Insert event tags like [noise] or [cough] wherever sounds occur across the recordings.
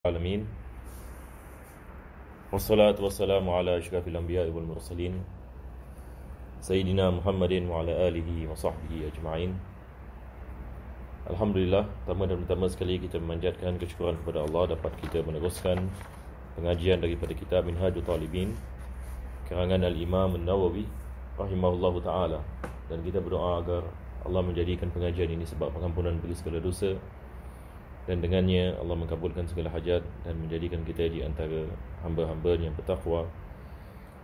العالمين والصلاة والسلام على أشرف الأنبياء والمرسلين سيدنا محمد وعلى آله وصحبه أجمعين الحمد لله pertama dan pertama sekali kita memanjatkan kesyukuran kepada Allah dapat kita meneruskan pengajian daripada kitab Minhajul Talibin karangan Al-Imam An-Nawawi rahimahullahu taala dan kita berdoa agar Allah menjadikan pengajian ini sebab pengampunan bagi segala dosa dan dengannya Allah mengkabulkan segala hajat dan menjadikan kita di antara hamba-hamba yang bertakwa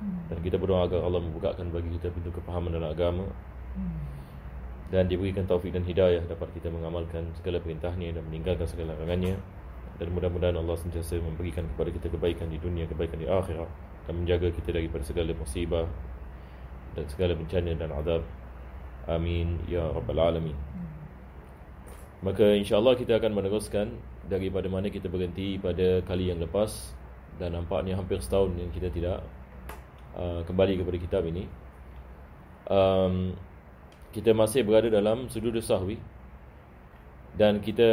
hmm. dan kita berdoa agar Allah membukakan bagi kita pintu kepahaman dalam agama hmm. dan diberikan taufik dan hidayah dapat kita mengamalkan segala perintahnya dan meninggalkan segala larangannya dan mudah-mudahan Allah sentiasa memberikan kepada kita kebaikan di dunia, kebaikan di akhirat dan menjaga kita daripada segala musibah dan segala bencana dan azab. Amin ya rabbal alamin. Maka insya Allah kita akan meneruskan daripada mana kita berhenti pada kali yang lepas dan nampaknya hampir setahun yang kita tidak uh, kembali kepada kitab ini. Um, kita masih berada dalam sudut sahwi dan kita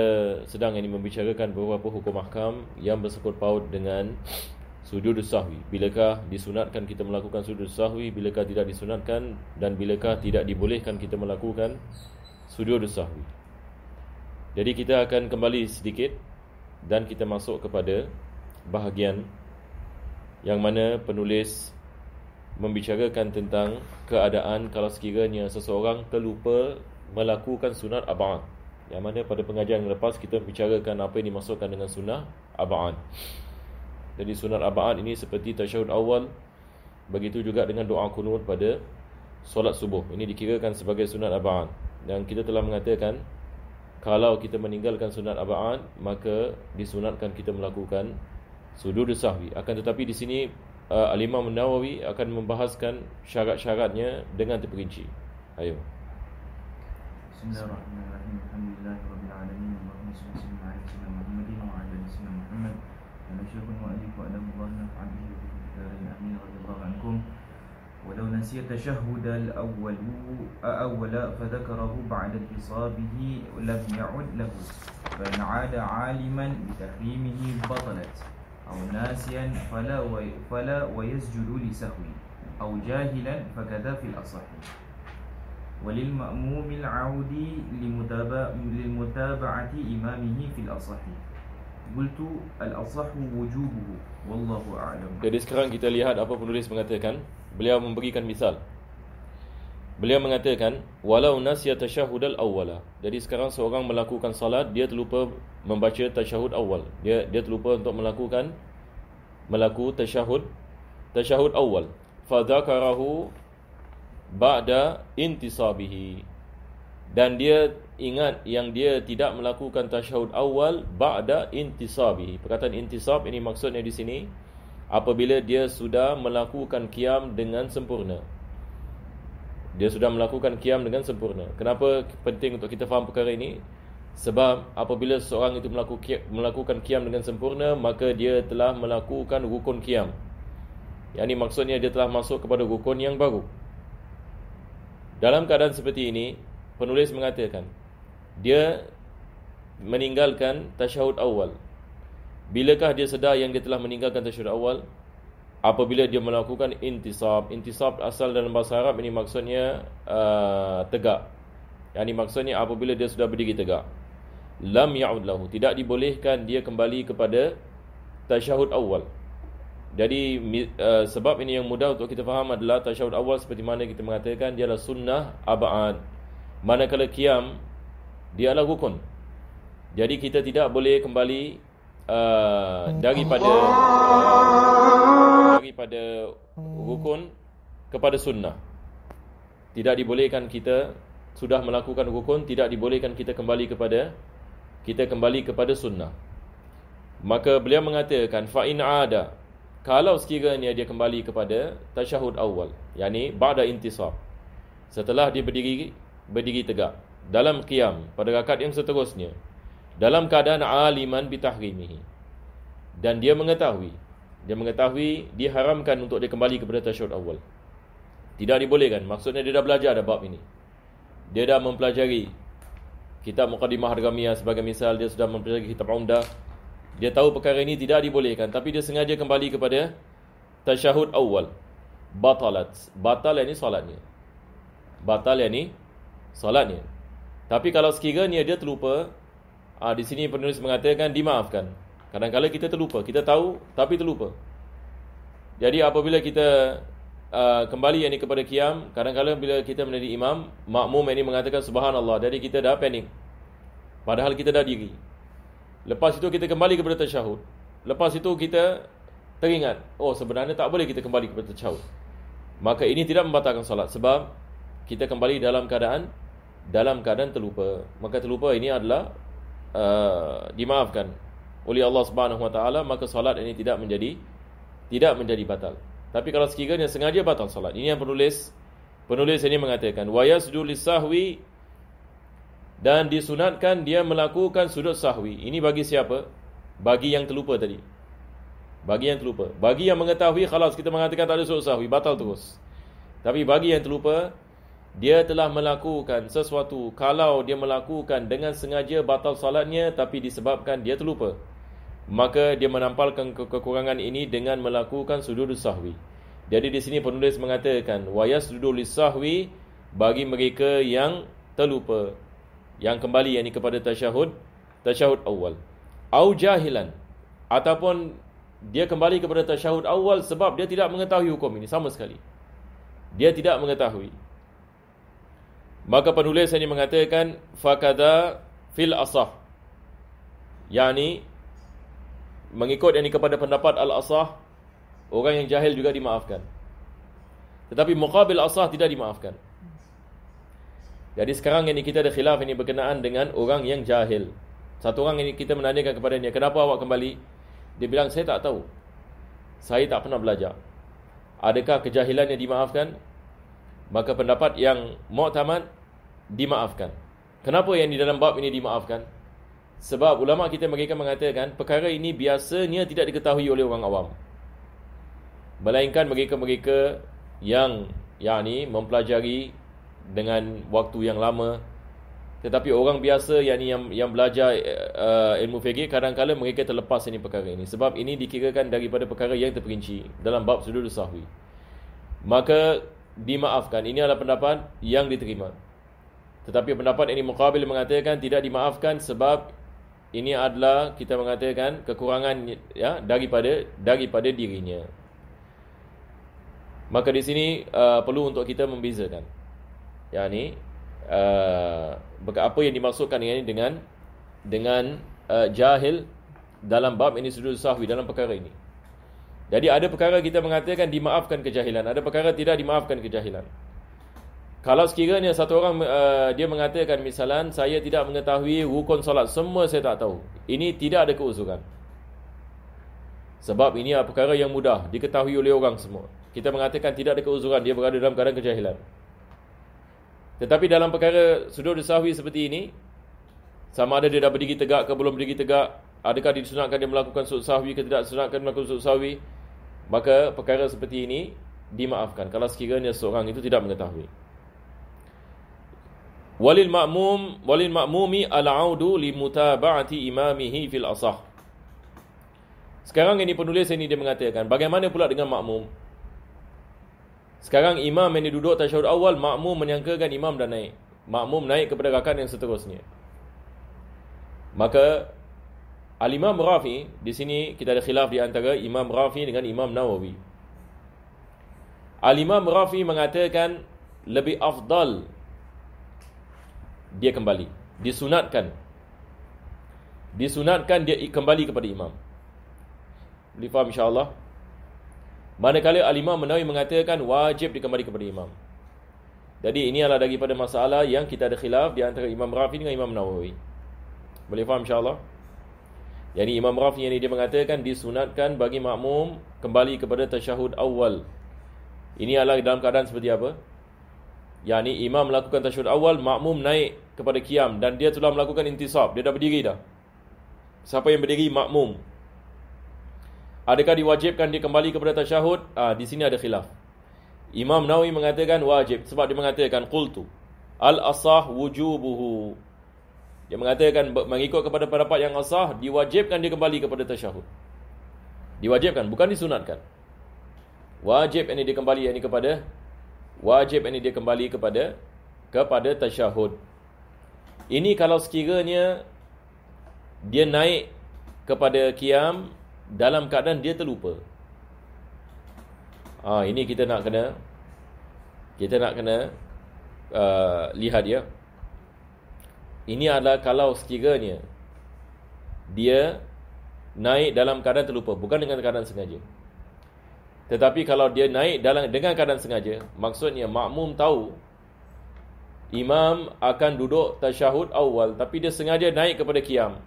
sedang ini membicarakan beberapa hukum mahkam yang bersekut paut dengan sudut sahwi. Bilakah disunatkan kita melakukan sudut sahwi, bilakah tidak disunatkan dan bilakah tidak dibolehkan kita melakukan sudut sahwi. Jadi kita akan kembali sedikit dan kita masuk kepada bahagian yang mana penulis membicarakan tentang keadaan kalau sekiranya seseorang terlupa melakukan sunat aba'an. Yang mana pada pengajian yang lepas kita membicarakan apa yang dimasukkan dengan sunat aba'an. Jadi sunat aba'an ini seperti tasyahud awal begitu juga dengan doa kunut pada solat subuh. Ini dikirakan sebagai sunat aba'an. Dan kita telah mengatakan kalau kita meninggalkan sunat aba'an maka disunatkan kita melakukan sudur sahwi akan tetapi di sini uh, al-Imam akan membahaskan syarat-syaratnya dengan terperinci ayo Bismillahirrahmanirrahim نسي تشهد الأول أول فذكره بعد انتصابه لم يعد له فإن عاد عالما بتحريمه بطلت أو ناسيا فلا وي فلا ويسجد لسهو أو جاهلا فكذا في الأصح وللمأموم العود للمتابعة إمامه في الأصح قلت الأصح وجوبه والله أعلم. Jadi sekarang kita lihat apa penulis mengatakan. beliau memberikan misal beliau mengatakan walau nasiya tashahhud al jadi sekarang seorang melakukan salat dia terlupa membaca tashahhud awal dia dia terlupa untuk melakukan melaku tashahhud tashahhud awal fa dzakarahu ba'da intisabihi dan dia ingat yang dia tidak melakukan tashahhud awal ba'da intisabihi perkataan intisab ini maksudnya di sini apabila dia sudah melakukan kiam dengan sempurna dia sudah melakukan kiam dengan sempurna kenapa penting untuk kita faham perkara ini sebab apabila seorang itu melakukan kiam dengan sempurna maka dia telah melakukan rukun kiam. yang ini maksudnya dia telah masuk kepada rukun yang baru dalam keadaan seperti ini penulis mengatakan dia meninggalkan tashahud awal Bilakah dia sedar yang dia telah meninggalkan tashahud awal? Apabila dia melakukan intisab. Intisab asal dalam bahasa Arab ini maksudnya uh, tegak. Yang ini maksudnya apabila dia sudah berdiri tegak. Lam ya'ud lahu. Tidak dibolehkan dia kembali kepada tashahud awal. Jadi uh, sebab ini yang mudah untuk kita faham adalah tashahud awal seperti mana kita mengatakan dia adalah sunnah aba'an. Manakala qiyam, dia adalah rukun. Jadi kita tidak boleh kembali uh, daripada daripada rukun kepada sunnah. Tidak dibolehkan kita sudah melakukan rukun, tidak dibolehkan kita kembali kepada kita kembali kepada sunnah. Maka beliau mengatakan fa in ada kalau sekiranya dia kembali kepada tasyahud awal, yakni ba'da intisab. Setelah dia berdiri berdiri tegak dalam qiyam pada rakaat yang seterusnya, dalam keadaan aliman bitahrimihi dan dia mengetahui dia mengetahui diharamkan untuk dia kembali kepada tasyahud awal tidak dibolehkan maksudnya dia dah belajar ada bab ini dia dah mempelajari kitab muqaddimah hargamiyah sebagai misal dia sudah mempelajari kitab umda dia tahu perkara ini tidak dibolehkan tapi dia sengaja kembali kepada tasyahud awal batalat batal ini solatnya batal ini solatnya tapi kalau sekiranya dia terlupa ha, di sini penulis mengatakan dimaafkan. Kadang-kala kita terlupa, kita tahu tapi terlupa. Jadi apabila kita uh, kembali yang ini kepada kiam, kadang-kala bila kita menjadi imam, makmum ini mengatakan subhanallah. Jadi kita dah panik. Padahal kita dah diri. Lepas itu kita kembali kepada tasyahud. Lepas itu kita teringat, oh sebenarnya tak boleh kita kembali kepada tasyahud. Maka ini tidak membatalkan solat sebab kita kembali dalam keadaan dalam keadaan terlupa. Maka terlupa ini adalah uh, dimaafkan oleh Allah Subhanahu Wa Taala maka solat ini tidak menjadi tidak menjadi batal. Tapi kalau sekiranya sengaja batal solat, ini yang penulis penulis ini mengatakan wa yasjudu sahwi dan disunatkan dia melakukan sujud sahwi. Ini bagi siapa? Bagi yang terlupa tadi. Bagi yang terlupa. Bagi yang mengetahui kalau kita mengatakan tadi ada sujud sahwi, batal terus. Tapi bagi yang terlupa, dia telah melakukan sesuatu kalau dia melakukan dengan sengaja batal salatnya tapi disebabkan dia terlupa maka dia menampalkan ke- kekurangan ini dengan melakukan sudur sahwi jadi di sini penulis mengatakan wayas sudur sahwi bagi mereka yang terlupa yang kembali ini kepada tasyahud tasyahud awal au jahilan ataupun dia kembali kepada tasyahud awal sebab dia tidak mengetahui hukum ini sama sekali dia tidak mengetahui Maka penulis ini mengatakan fakada fil asah. Yani mengikut yang ini kepada pendapat al asah orang yang jahil juga dimaafkan. Tetapi muqabil asah tidak dimaafkan. Jadi sekarang ini kita ada khilaf ini berkenaan dengan orang yang jahil. Satu orang ini kita menanyakan kepada dia, kenapa awak kembali? Dia bilang, saya tak tahu. Saya tak pernah belajar. Adakah kejahilan yang dimaafkan? maka pendapat yang mu'tamad dimaafkan. Kenapa yang di dalam bab ini dimaafkan? Sebab ulama kita mereka mengatakan perkara ini biasanya tidak diketahui oleh orang awam. Melainkan mereka-mereka yang yakni mempelajari dengan waktu yang lama tetapi orang biasa yang yang, yang belajar uh, ilmu fikih kadang-kadang mereka terlepas ini perkara ini sebab ini dikirakan daripada perkara yang terperinci dalam bab sudut sahwi. Maka dimaafkan. Ini adalah pendapat yang diterima. Tetapi pendapat ini mukabil mengatakan tidak dimaafkan sebab ini adalah kita mengatakan kekurangan ya daripada daripada dirinya. Maka di sini uh, perlu untuk kita membezakan. Ya ni uh, apa yang dimaksudkan dengan dengan dengan uh, jahil dalam bab ini sudah sahwi dalam perkara ini. Jadi ada perkara kita mengatakan dimaafkan kejahilan, ada perkara tidak dimaafkan kejahilan. Kalau sekiranya satu orang uh, dia mengatakan misalan saya tidak mengetahui rukun solat, semua saya tak tahu. Ini tidak ada keusukan. Sebab ini adalah perkara yang mudah diketahui oleh orang semua. Kita mengatakan tidak ada keusukan dia berada dalam keadaan kejahilan. Tetapi dalam perkara sudut disahwi seperti ini, sama ada dia dah berdiri tegak ke belum berdiri tegak, adakah disunatkan dia melakukan sudut sahwi ke tidak disunatkan melakukan sudut sahwi, maka perkara seperti ini dimaafkan kalau sekiranya seorang itu tidak mengetahui walil ma'mum walil ma'mumi al'audu li mutaba'ati imamihi fil asah sekarang ini penulis ini dia mengatakan bagaimana pula dengan makmum sekarang imam yang duduk tasyahud awal makmum menyangkakan imam dah naik makmum naik kepada rakan yang seterusnya maka Al-Imam Rafi di sini kita ada khilaf di antara Imam Rafi dengan Imam Nawawi. Al-Imam Rafi mengatakan lebih afdal dia kembali, disunatkan. Disunatkan dia kembali kepada imam. Boleh faham insya-Allah? Manakala Al-Imam Nawawi mengatakan wajib dikembali kepada imam. Jadi ini adalah daripada masalah yang kita ada khilaf di antara Imam Rafi dengan Imam Nawawi. Boleh faham insya-Allah? Yang ini Imam Rafi yang ini dia mengatakan disunatkan bagi makmum kembali kepada tasyahud awal. Ini adalah dalam keadaan seperti apa? Yang ini imam melakukan tasyahud awal, makmum naik kepada kiam dan dia telah melakukan intisab. Dia dah berdiri dah. Siapa yang berdiri? Makmum. Adakah diwajibkan dia kembali kepada tasyahud? Ah, ha, di sini ada khilaf. Imam Nawawi mengatakan wajib sebab dia mengatakan qultu al-asah wujubuhu dia mengatakan mengikut kepada pendapat yang asah diwajibkan dia kembali kepada tasyahud. Diwajibkan bukan disunatkan. Wajib ini dia kembali ini kepada wajib ini dia kembali kepada kepada tasyahud. Ini kalau sekiranya dia naik kepada kiam dalam keadaan dia terlupa. Ha, ini kita nak kena kita nak kena uh, lihat ya. Ini adalah kalau sekiranya dia naik dalam keadaan terlupa, bukan dengan keadaan sengaja. Tetapi kalau dia naik dalam dengan keadaan sengaja, maksudnya makmum tahu imam akan duduk tasyahud awal tapi dia sengaja naik kepada kiam.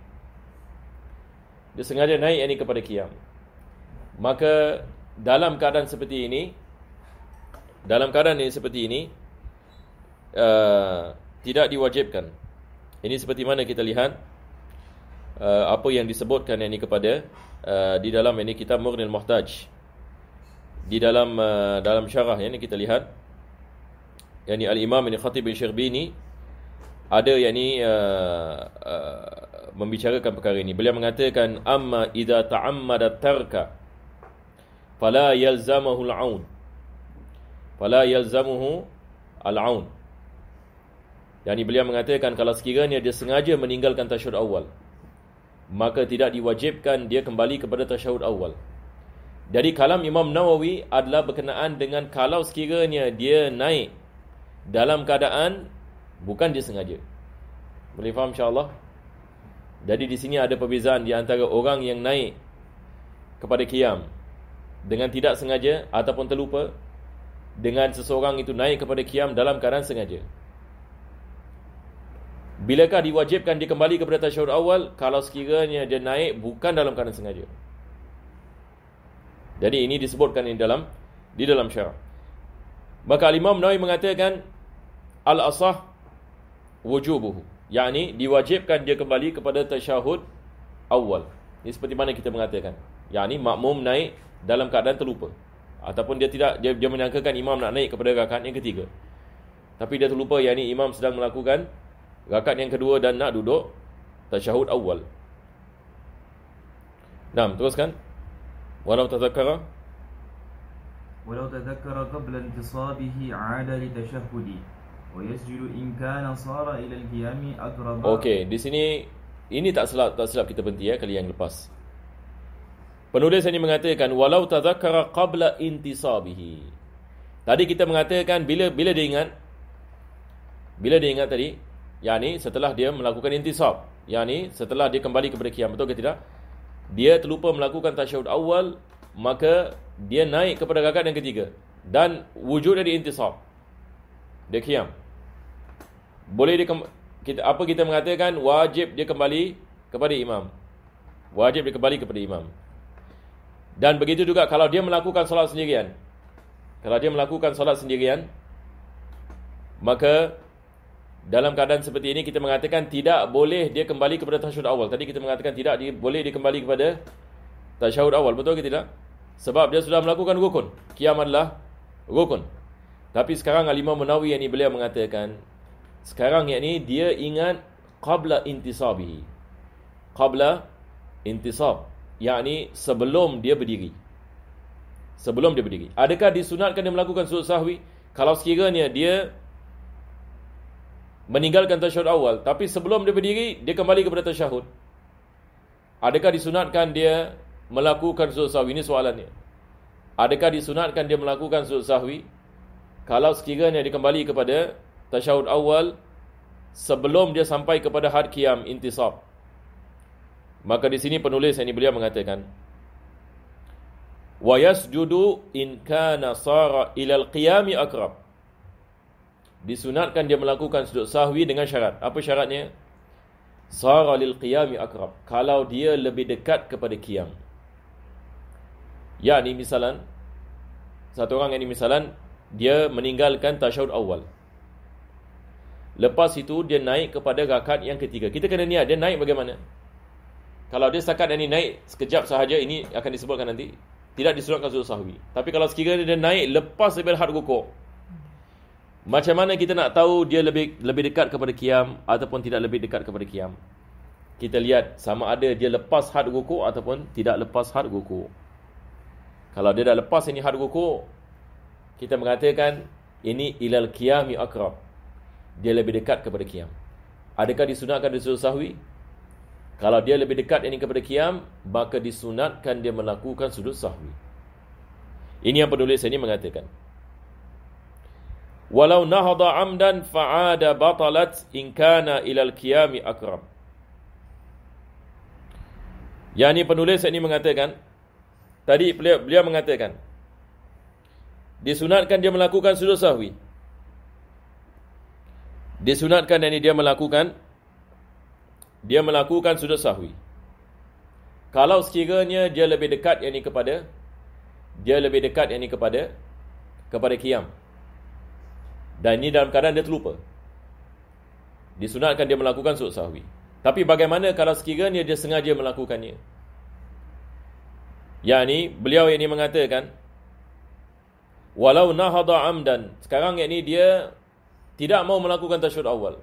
Dia sengaja naik ini kepada kiam. Maka dalam keadaan seperti ini dalam keadaan ini seperti ini uh, tidak diwajibkan. Ini seperti mana kita lihat uh, apa yang disebutkan ini kepada uh, di dalam ini kita Murnil Muhtaj. Di dalam uh, dalam syarah ini kita lihat yakni Al-Imam ini Khatib bin Syarbini ada yakni uh, uh, membicarakan perkara ini. Beliau mengatakan amma idza ta'ammada tarka fala yalzamuhu al-aun. Fala yalzamuhu al yang ini beliau mengatakan kalau sekiranya dia sengaja meninggalkan tasyahud awal maka tidak diwajibkan dia kembali kepada tasyahud awal. Jadi kalam Imam Nawawi adalah berkenaan dengan kalau sekiranya dia naik dalam keadaan bukan dia sengaja. Boleh faham insya Jadi di sini ada perbezaan di antara orang yang naik kepada kiam dengan tidak sengaja ataupun terlupa dengan seseorang itu naik kepada kiam dalam keadaan sengaja. Bilakah diwajibkan dia kembali kepada tasyahud awal kalau sekiranya dia naik bukan dalam keadaan sengaja. Jadi ini disebutkan di dalam di dalam syarah. Maka Imam Nawawi mengatakan al-asah wujubuhu, yakni diwajibkan dia kembali kepada tasyahud awal. Ini seperti mana kita mengatakan. Yakni makmum naik dalam keadaan terlupa ataupun dia tidak dia, dia menyangkakan imam nak naik kepada rakaat yang ketiga. Tapi dia terlupa yakni imam sedang melakukan Rakat yang kedua dan nak duduk tasyahud awal. Naam, teruskan. Walau tazakkara Walau tazakkara qabla intisabihi ala li tashahudi wa yasjudu in sara ila al-qiyam aqrab. Okey, di sini ini tak silap tak silap kita berhenti ya kali yang lepas. Penulis ini mengatakan walau tazakkara qabla intisabihi. Tadi kita mengatakan bila bila dia ingat bila dia ingat tadi yang ini setelah dia melakukan intisab yang ini setelah dia kembali kepada qiyam betul ke tidak dia terlupa melakukan tasyahud awal maka dia naik kepada rakaat yang ketiga dan wujud dari intisab dia qiyam boleh dia kita, apa kita mengatakan wajib dia kembali kepada imam wajib dia kembali kepada imam dan begitu juga kalau dia melakukan solat sendirian kalau dia melakukan solat sendirian maka dalam keadaan seperti ini kita mengatakan tidak boleh dia kembali kepada tasyahud awal. Tadi kita mengatakan tidak dia, boleh dia kembali kepada tasyahud awal. Betul ke tidak? Sebab dia sudah melakukan rukun. Qiyam adalah rukun. Tapi sekarang Alimah Munawi yang ini beliau mengatakan sekarang yang ini dia ingat qabla intisabihi. Qabla intisab. Yang ini sebelum dia berdiri. Sebelum dia berdiri. Adakah disunatkan dia melakukan sujud sahwi? Kalau sekiranya dia meninggalkan tasyahud awal tapi sebelum dia berdiri dia kembali kepada tasyahud adakah disunatkan dia melakukan sujud sahwi ini soalannya adakah disunatkan dia melakukan sujud sahwi kalau sekiranya dia kembali kepada tasyahud awal sebelum dia sampai kepada had qiyam intisab maka di sini penulis ini beliau mengatakan wa yasjudu in kana sara ila al qiyami akrab disunatkan dia melakukan sujud sahwi dengan syarat. Apa syaratnya? Sara lil qiyami akrab. Kalau dia lebih dekat kepada qiyam. Ya ni misalan satu orang yang ni misalan dia meninggalkan tasyahud awal. Lepas itu dia naik kepada rakaat yang ketiga. Kita kena niat dia naik bagaimana? Kalau dia sakat dan ini naik sekejap sahaja ini akan disebutkan nanti. Tidak disunatkan sujud sahwi. Tapi kalau sekiranya dia naik lepas sebelah had rukuk, macam mana kita nak tahu dia lebih lebih dekat kepada kiam ataupun tidak lebih dekat kepada kiam? Kita lihat sama ada dia lepas had wuku ataupun tidak lepas had wuku. Kalau dia dah lepas ini had wuku, kita mengatakan ini ilal qiyami akrab. Dia lebih dekat kepada kiam. Adakah disunatkan di sudut sahwi? Kalau dia lebih dekat ini kepada kiam, maka disunatkan dia melakukan sudut sahwi. Ini yang penulis ini mengatakan. Walau nahda amdan fa'ada batalat in kana ila al-qiyami akram. Yani penulis ini mengatakan tadi beliau, beliau mengatakan disunatkan dia melakukan sujud sahwi. Disunatkan ini dia melakukan dia melakukan sujud sahwi. Kalau sekiranya dia lebih dekat yang ini kepada dia lebih dekat yang ini kepada kepada qiyam. Dan ini dalam keadaan dia terlupa. Disunatkan dia melakukan sujud sahwi. Tapi bagaimana kalau sekiranya dia sengaja melakukannya? Yang ini, beliau yang ini mengatakan, Walau nahada amdan. Sekarang yang ini dia tidak mau melakukan tashud awal.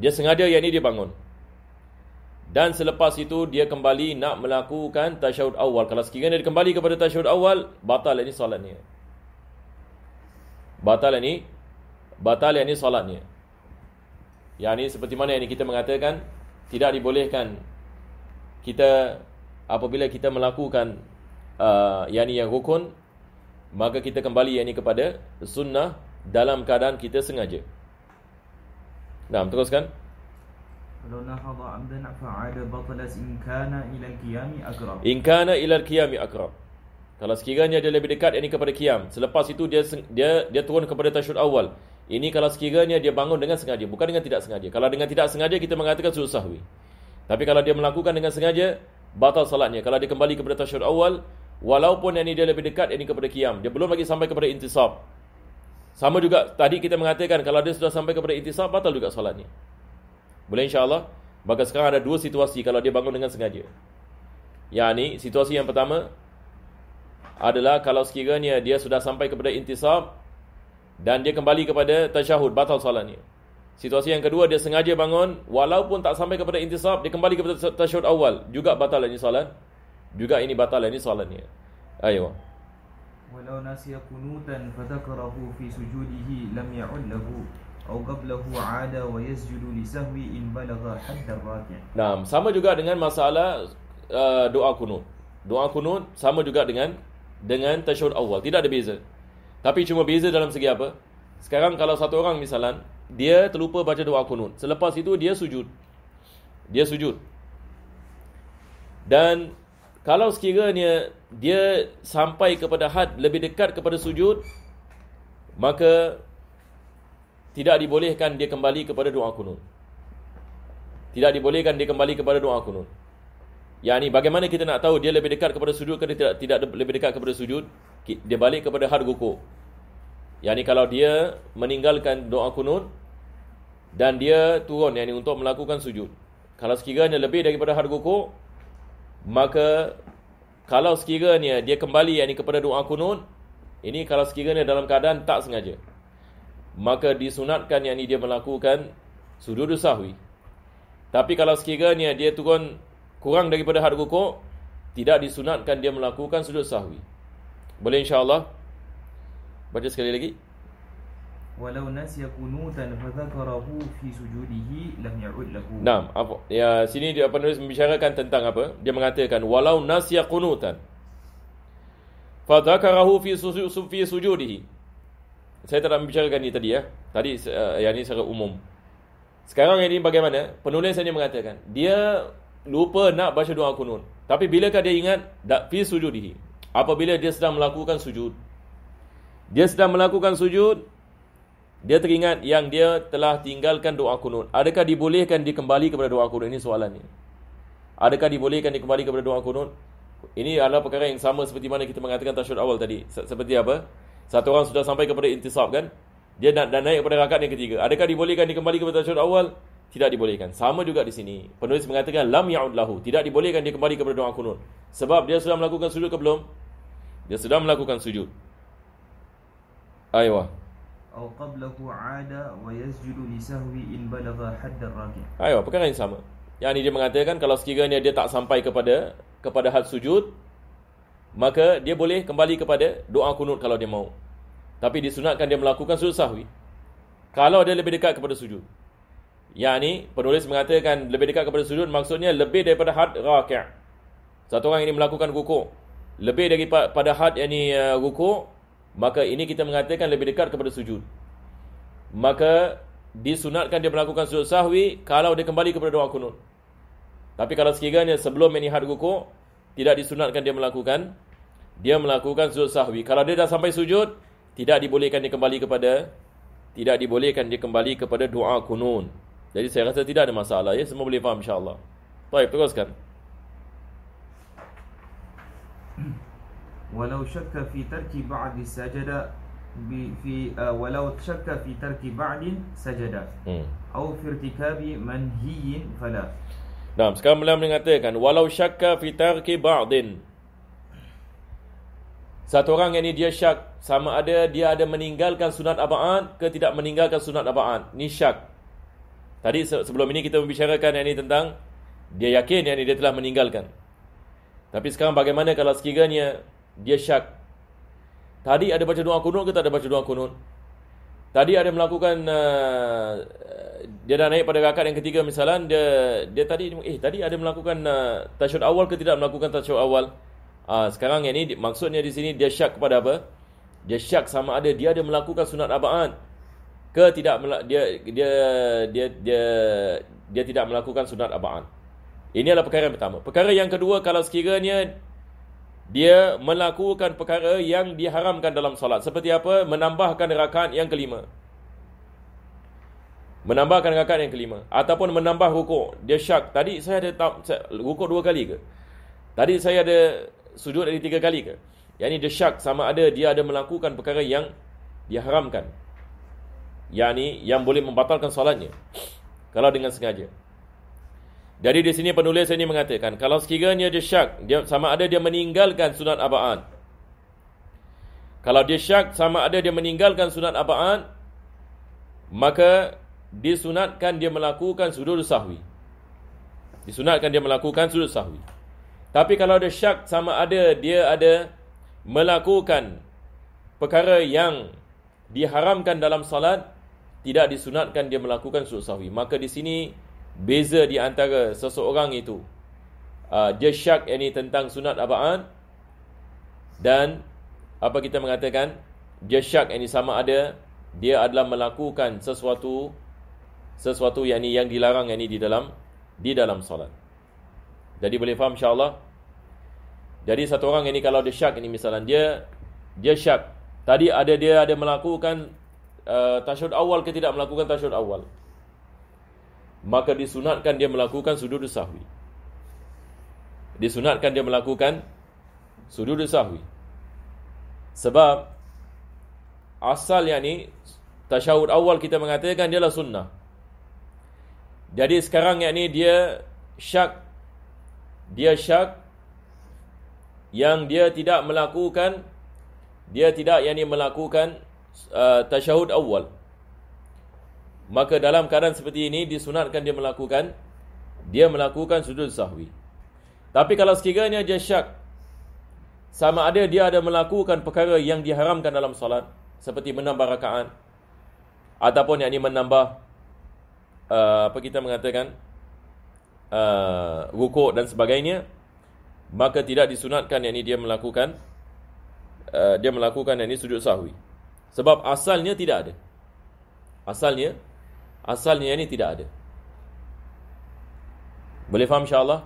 Dia sengaja yang ini dia bangun. Dan selepas itu dia kembali nak melakukan tashud awal. Kalau sekiranya dia kembali kepada tashud awal, batal ini solatnya batal ini, batal ini salatnya. solatnya yang ni seperti mana yang kita mengatakan tidak dibolehkan kita apabila kita melakukan uh, yang ni yang rukun maka kita kembali yang ni kepada sunnah dalam keadaan kita sengaja nah teruskan kalau nahada amdan fa'ada batalas in kana ila al-qiyami akrab in kana ila al-qiyami akrab kalau sekiranya dia lebih dekat ini kepada kiam. selepas itu dia dia dia turun kepada tasyud awal. Ini kalau sekiranya dia bangun dengan sengaja, bukan dengan tidak sengaja. Kalau dengan tidak sengaja kita mengatakan sujud sahwi. Tapi kalau dia melakukan dengan sengaja, batal salatnya. Kalau dia kembali kepada tasyud awal, walaupun yang ini dia lebih dekat ini kepada kiam, dia belum lagi sampai kepada intisab. Sama juga tadi kita mengatakan kalau dia sudah sampai kepada intisab batal juga solatnya. Boleh insya-Allah. Maka sekarang ada dua situasi kalau dia bangun dengan sengaja. Yani situasi yang pertama, adalah kalau sekiranya dia sudah sampai kepada intisab dan dia kembali kepada tasyahud batal solatnya. Situasi yang kedua dia sengaja bangun walaupun tak sampai kepada intisab dia kembali kepada tasyahud awal juga batal ini solat. Juga ini batal ini solatnya. Ayo. Walau nasiya kunutan fadakarahu fi sujudihi lam ya'ud lahu atau qablahu ada wa yasjudu li sahwi in balagha hadd ar-raki'. Naam, sama juga dengan masalah uh, doa kunut. Doa kunut sama juga dengan dengan tasyahud awal. Tidak ada beza. Tapi cuma beza dalam segi apa? Sekarang kalau satu orang misalan, dia terlupa baca doa kunut. Selepas itu dia sujud. Dia sujud. Dan kalau sekiranya dia sampai kepada had lebih dekat kepada sujud, maka tidak dibolehkan dia kembali kepada doa kunut. Tidak dibolehkan dia kembali kepada doa kunut. Yang ni bagaimana kita nak tahu dia lebih dekat kepada sujud ke dia tidak, tidak lebih dekat kepada sujud? Dia balik kepada hard gukuk. Yang ni kalau dia meninggalkan doa kunut dan dia turun yang ni untuk melakukan sujud. Kalau sekiranya lebih daripada hard gukuk, maka kalau sekiranya dia kembali yang ni kepada doa kunut, ini kalau sekiranya dalam keadaan tak sengaja. Maka disunatkan yang ni dia melakukan sujud sahwi. Tapi kalau sekiranya dia turun kurang daripada had rukuk tidak disunatkan dia melakukan sujud sahwi boleh insyaallah baca sekali lagi walau nasiya kunutan fa dhakarahu fi sujudihi lam ya'ud lahu nعم apa ya sini dia penulis membicarakan tentang apa dia mengatakan walau nasiya kunutan fa dhakarahu fi sujudihi saya telah membicarakan ini tadi ya tadi uh, yang ini secara umum sekarang ini bagaimana penulis ini mengatakan dia lupa nak baca doa kunun. Tapi bila bilakah dia ingat dak fi sujudihi? Apabila dia sedang melakukan sujud. Dia sedang melakukan sujud, dia teringat yang dia telah tinggalkan doa kunun. Adakah dibolehkan dia kembali kepada doa kunun ini soalannya? Adakah dibolehkan dia kembali kepada doa kunun? Ini adalah perkara yang sama seperti mana kita mengatakan tasyud awal tadi. Seperti apa? Satu orang sudah sampai kepada intisab kan? Dia nak dan naik kepada rakaat yang ketiga. Adakah dibolehkan dia kembali kepada tasyud awal? tidak dibolehkan. Sama juga di sini. Penulis mengatakan lam ya'ud lahu, tidak dibolehkan dia kembali kepada doa kunut. Sebab dia sudah melakukan sujud ke belum? Dia sudah melakukan sujud. Aywa. Au qablahu 'ada wa yasjudu li sahwi in balagha hadd ar-raki'. Aywa, perkara yang sama. Yang ini dia mengatakan kalau sekiranya dia tak sampai kepada kepada had sujud, maka dia boleh kembali kepada doa kunut kalau dia mau. Tapi disunatkan dia melakukan sujud sahwi. Kalau dia lebih dekat kepada sujud. Yang ni penulis mengatakan lebih dekat kepada sujud maksudnya lebih daripada had rakiat. Satu orang ini melakukan rukuk. Lebih daripada had yang ni uh, rukuk. Maka ini kita mengatakan lebih dekat kepada sujud. Maka disunatkan dia melakukan sujud sahwi kalau dia kembali kepada doa kunut. Tapi kalau sekiranya sebelum ini had rukuk. Tidak disunatkan dia melakukan. Dia melakukan sujud sahwi. Kalau dia dah sampai sujud. Tidak dibolehkan dia kembali kepada. Tidak dibolehkan dia kembali kepada doa kunut. Jadi saya rasa tidak ada masalah ya, semua boleh faham insya-Allah. Baik, teruskan. [clears throat] Walau syakka fi tarki ba'd sajada bi fi uh, walau syakka fi tarki ba'd sajada. Hmm. Au fi irtikabi manhiyin fala. Nah, sekarang beliau mengatakan walau syakka fi tarki ba'din. Satu orang yang ni dia syak sama ada dia ada meninggalkan sunat apaan, ke tidak meninggalkan sunat apaan, Ni syak. Tadi sebelum ini kita membicarakan yang ini tentang dia yakin yang ini dia telah meninggalkan. Tapi sekarang bagaimana kalau sekiranya dia syak? Tadi ada baca doa kunut ke tak ada baca doa kunut? Tadi ada melakukan uh, dia dah naik pada rakaat yang ketiga misalnya dia dia tadi eh tadi ada melakukan uh, tasyahud awal ke tidak melakukan tasyahud awal? Uh, sekarang yang ini maksudnya di sini dia syak kepada apa? Dia syak sama ada dia ada melakukan sunat abad? ke tidak dia dia dia dia dia, dia tidak melakukan sunat abaan. Ini adalah perkara yang pertama. Perkara yang kedua kalau sekiranya dia melakukan perkara yang diharamkan dalam solat seperti apa? Menambahkan rakaat yang kelima. Menambahkan rakaat yang kelima ataupun menambah rukuk. Dia syak, tadi saya ada tam, saya, rukuk dua kali ke? Tadi saya ada sujud ada tiga kali ke? Yang ini dia syak sama ada dia ada melakukan perkara yang diharamkan yakni yang boleh membatalkan solatnya kalau dengan sengaja. Jadi di sini penulis ini mengatakan kalau sekiranya dia syak dia sama ada dia meninggalkan sunat abaan. Kalau dia syak sama ada dia meninggalkan sunat abaan maka disunatkan dia melakukan sudut sahwi. Disunatkan dia melakukan sudut sahwi. Tapi kalau dia syak sama ada dia ada melakukan perkara yang diharamkan dalam salat tidak disunatkan dia melakukan sujud sahwi. Maka di sini beza di antara seseorang itu. Uh, dia syak ini tentang sunat apaan dan apa kita mengatakan dia syak ini sama ada dia adalah melakukan sesuatu sesuatu yang ini yang dilarang ini di dalam di dalam solat. Jadi boleh faham insya-Allah. Jadi satu orang ini kalau dia syak ini misalnya dia dia syak tadi ada dia ada melakukan Eh, tashahud awal ke tidak melakukan tashahud awal maka disunatkan dia melakukan sujud sahwi disunatkan dia melakukan sujud sahwi sebab asal yakni tashahud awal kita mengatakan dia lah sunnah jadi sekarang yakni dia syak dia syak yang dia tidak melakukan dia tidak yakni melakukan Uh, tasyahud awal. Maka dalam keadaan seperti ini disunatkan dia melakukan dia melakukan sujud sahwi. Tapi kalau sekiranya dia syak sama ada dia ada melakukan perkara yang diharamkan dalam solat seperti menambah raka'an, ataupun yang ini menambah uh, apa kita mengatakan uh, rukuk dan sebagainya maka tidak disunatkan yang ini dia melakukan uh, dia melakukan yang ini sujud sahwi. Sebab asalnya tidak ada. Asalnya, asalnya ini tidak ada. Boleh faham insyaAllah?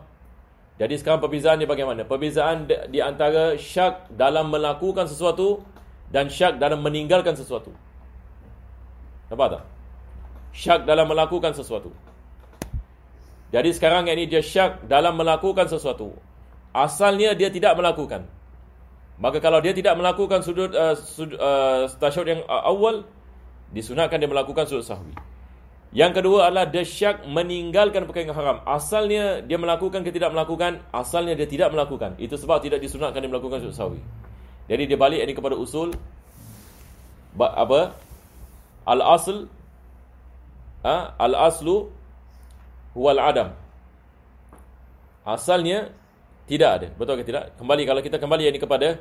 Jadi sekarang perbezaannya bagaimana? Perbezaan di antara syak dalam melakukan sesuatu dan syak dalam meninggalkan sesuatu. Nampak tak? Syak dalam melakukan sesuatu. Jadi sekarang ini dia syak dalam melakukan sesuatu. Asalnya dia tidak melakukan. Maka kalau dia tidak melakukan sudut uh, uh, tasyahud yang uh, awal disunatkan dia melakukan sudut sahwi. Yang kedua adalah desyak meninggalkan perkara yang haram. Asalnya dia melakukan ke tidak melakukan, asalnya dia tidak melakukan. Itu sebab tidak disunatkan dia melakukan sudut sahwi. Jadi dia balik ini kepada usul apa? Al-asl ha? al-aslu hual adam. Asalnya tidak ada. Betul ke tidak? Kembali kalau kita kembali ini kepada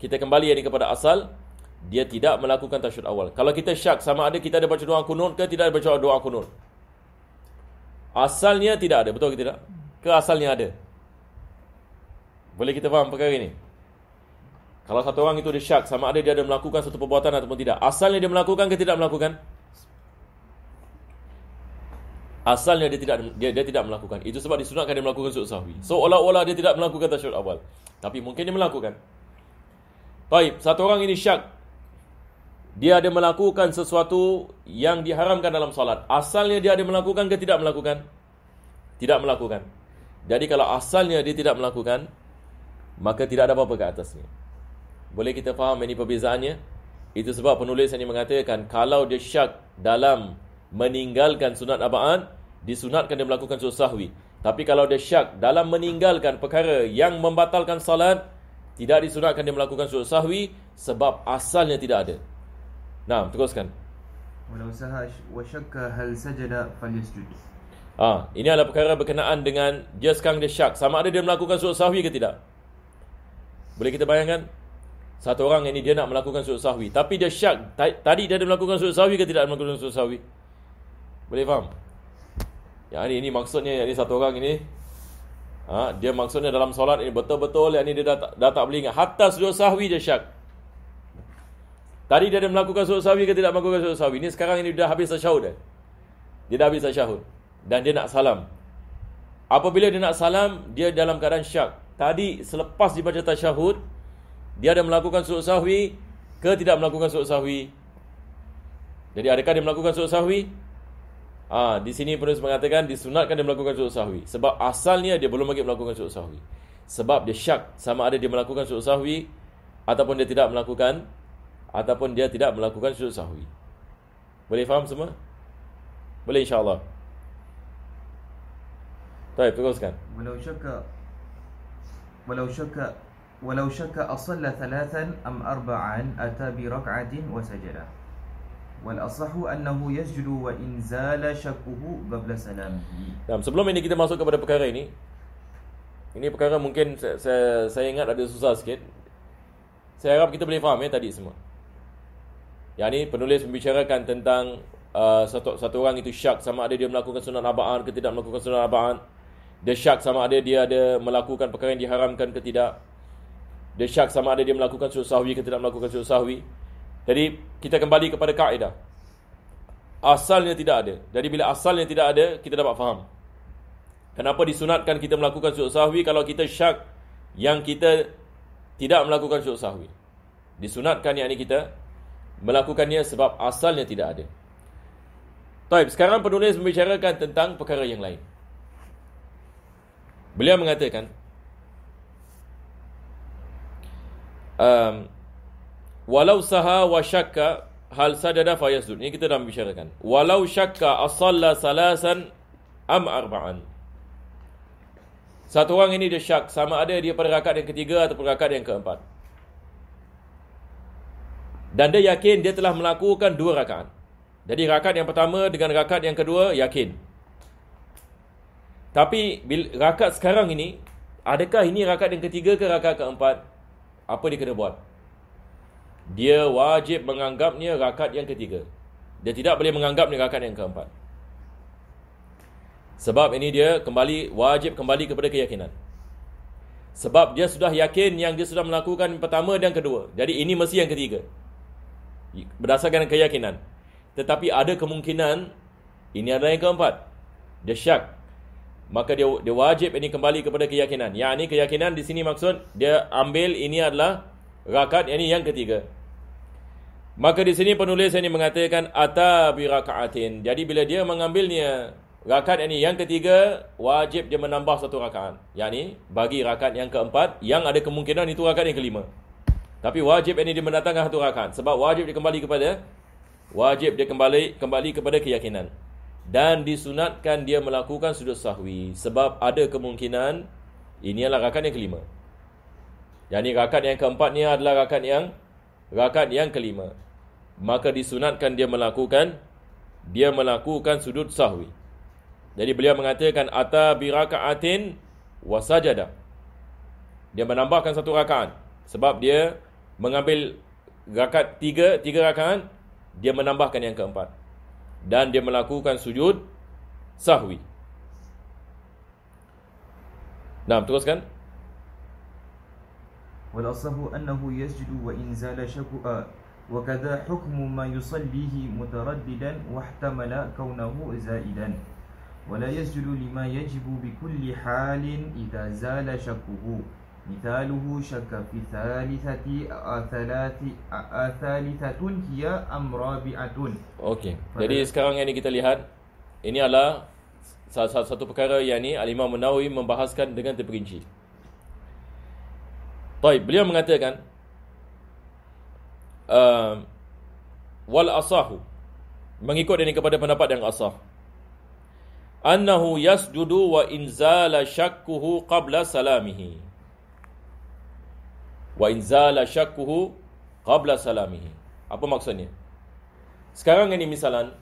kita kembali ini kepada asal dia tidak melakukan tasyud awal. Kalau kita syak sama ada kita ada baca doa kunun ke tidak ada baca doa kunun. Asalnya tidak ada. Betul ke tidak? Ke asalnya ada. Boleh kita faham perkara ini? Kalau satu orang itu dia syak sama ada dia ada melakukan satu perbuatan ataupun tidak. Asalnya dia melakukan ke tidak melakukan? Asalnya dia tidak dia, dia tidak melakukan. Itu sebab disunatkan dia melakukan sujud sahwi. So olah-olah dia tidak melakukan tasyahud awal. Tapi mungkin dia melakukan. Baik, satu orang ini syak. Dia ada melakukan sesuatu yang diharamkan dalam solat. Asalnya dia ada melakukan ke tidak melakukan? Tidak melakukan. Jadi kalau asalnya dia tidak melakukan, maka tidak ada apa-apa ke atasnya. Boleh kita faham ini perbezaannya? Itu sebab penulis ini mengatakan kalau dia syak dalam meninggalkan sunat abaan disunatkan dia melakukan sunat sahwi tapi kalau dia syak dalam meninggalkan perkara yang membatalkan salat tidak disunatkan dia melakukan sunat sahwi sebab asalnya tidak ada nah teruskan walau sah wa syakka hal sajada falyasjud ah ini adalah perkara berkenaan dengan dia sekarang dia syak sama ada dia melakukan sunat sahwi ke tidak boleh kita bayangkan satu orang ini dia nak melakukan sujud sahwi tapi dia syak tadi dia ada melakukan sujud sahwi ke tidak melakukan sujud sahwi boleh faham? Yang ini, ini maksudnya yang ini satu orang ini ha, Dia maksudnya dalam solat ini betul-betul Yang ini dia dah, dah tak boleh ingat Hatta sujud sahwi je syak Tadi dia ada melakukan sujud sahwi ke tidak melakukan sujud sahwi Ini sekarang ini dia dah habis tersyahud dah Dia dah habis tersyahud Dan dia nak salam Apabila dia nak salam Dia dalam keadaan syak Tadi selepas dibaca tersyahud Dia ada melakukan sujud sahwi Ke tidak melakukan sujud sahwi Jadi adakah dia melakukan sujud sahwi Ha, di sini penulis mengatakan disunatkan dia melakukan sujud sahwi sebab asalnya dia belum lagi melakukan sujud sahwi. Sebab dia syak sama ada dia melakukan sujud sahwi ataupun dia tidak melakukan ataupun dia tidak melakukan sujud sahwi. Boleh faham semua? Boleh insya-Allah. Baik, teruskan. Walau syakka walau syakka walau syakka asalla thalathan am arba'an ata bi raka'atin wa sajadah. والأصح أنه يسجد وإن زال شكه قبل سلامه. Nah, sebelum ini kita masuk kepada perkara ini. Ini perkara mungkin saya, saya, ingat ada susah sikit. Saya harap kita boleh faham ya tadi semua. Yang ini penulis membicarakan tentang uh, satu, satu orang itu syak sama ada dia melakukan sunat aba'an ke tidak melakukan sunat aba'an. Dia syak sama ada dia ada melakukan perkara yang diharamkan ke tidak. Dia syak sama ada dia melakukan sunat sahwi ke tidak melakukan sunat sahwi. Jadi kita kembali kepada kaedah. Asalnya tidak ada. Jadi bila asalnya tidak ada, kita dapat faham. Kenapa disunatkan kita melakukan sujud sahwi kalau kita syak yang kita tidak melakukan sujud sahwi? Disunatkan ini kita melakukannya sebab asalnya tidak ada. Taib, sekarang penulis membicarakan tentang perkara yang lain. Beliau mengatakan um, Walau saha wa syakka hal sadada fa yasjud. Ini kita dah bicarakan. Walau syakka asalla salasan am arba'an. Satu orang ini dia syak sama ada dia pada rakaat yang ketiga ataupun rakaat yang keempat. Dan dia yakin dia telah melakukan dua rakaat. Jadi rakaat yang pertama dengan rakaat yang kedua yakin. Tapi rakaat sekarang ini adakah ini rakaat yang ketiga ke rakaat keempat? Apa dia kena buat? dia wajib menganggapnya rakaat yang ketiga. Dia tidak boleh menganggapnya rakaat yang keempat. Sebab ini dia kembali wajib kembali kepada keyakinan. Sebab dia sudah yakin yang dia sudah melakukan pertama dan kedua. Jadi ini mesti yang ketiga. Berdasarkan keyakinan. Tetapi ada kemungkinan ini adalah yang keempat. Dia syak. Maka dia, dia wajib ini kembali kepada keyakinan. Yang ini keyakinan di sini maksud dia ambil ini adalah rakaat yang ini yang ketiga. Maka di sini penulis ini mengatakan ata bi rakaatin. Jadi bila dia mengambilnya rakaat ini yang ketiga wajib dia menambah satu rakaat. Yani bagi rakaat yang keempat yang ada kemungkinan itu rakaat yang kelima. Tapi wajib ini dia mendatangkan satu rakaat sebab wajib dia kembali kepada wajib dia kembali kembali kepada keyakinan. Dan disunatkan dia melakukan sudut sahwi sebab ada kemungkinan ini adalah rakaat yang kelima. Yani rakaat yang keempat ni adalah rakaat yang rakaat yang kelima maka disunatkan dia melakukan dia melakukan sudut sahwi. Jadi beliau mengatakan ata bi raka'atin wa sajada. Dia menambahkan satu rakaat sebab dia mengambil rakaat tiga, tiga rakaat dia menambahkan yang keempat dan dia melakukan sujud sahwi. Nah, teruskan. Wal asahu annahu yasjudu wa in zala shaku'a ah, وكذا حكم ما يصليه مترددا واحتمل كونه زائدا ولا يسجد لما يجب بكل حال إذا زال شكه مثاله شك في ثالثة ثلاث ثالثة هي أم رابعة okay. jadi sekarang ini kita lihat ini adalah satu perkara yang ini al Munawi membahaskan dengan terperinci. Baik, beliau mengatakan Um, wal asahu mengikut ini kepada pendapat yang asah annahu yasjudu wa inzala syakkuhu qabla salamihi wa inzala syakkuhu qabla salamihi apa maksudnya sekarang ini misalan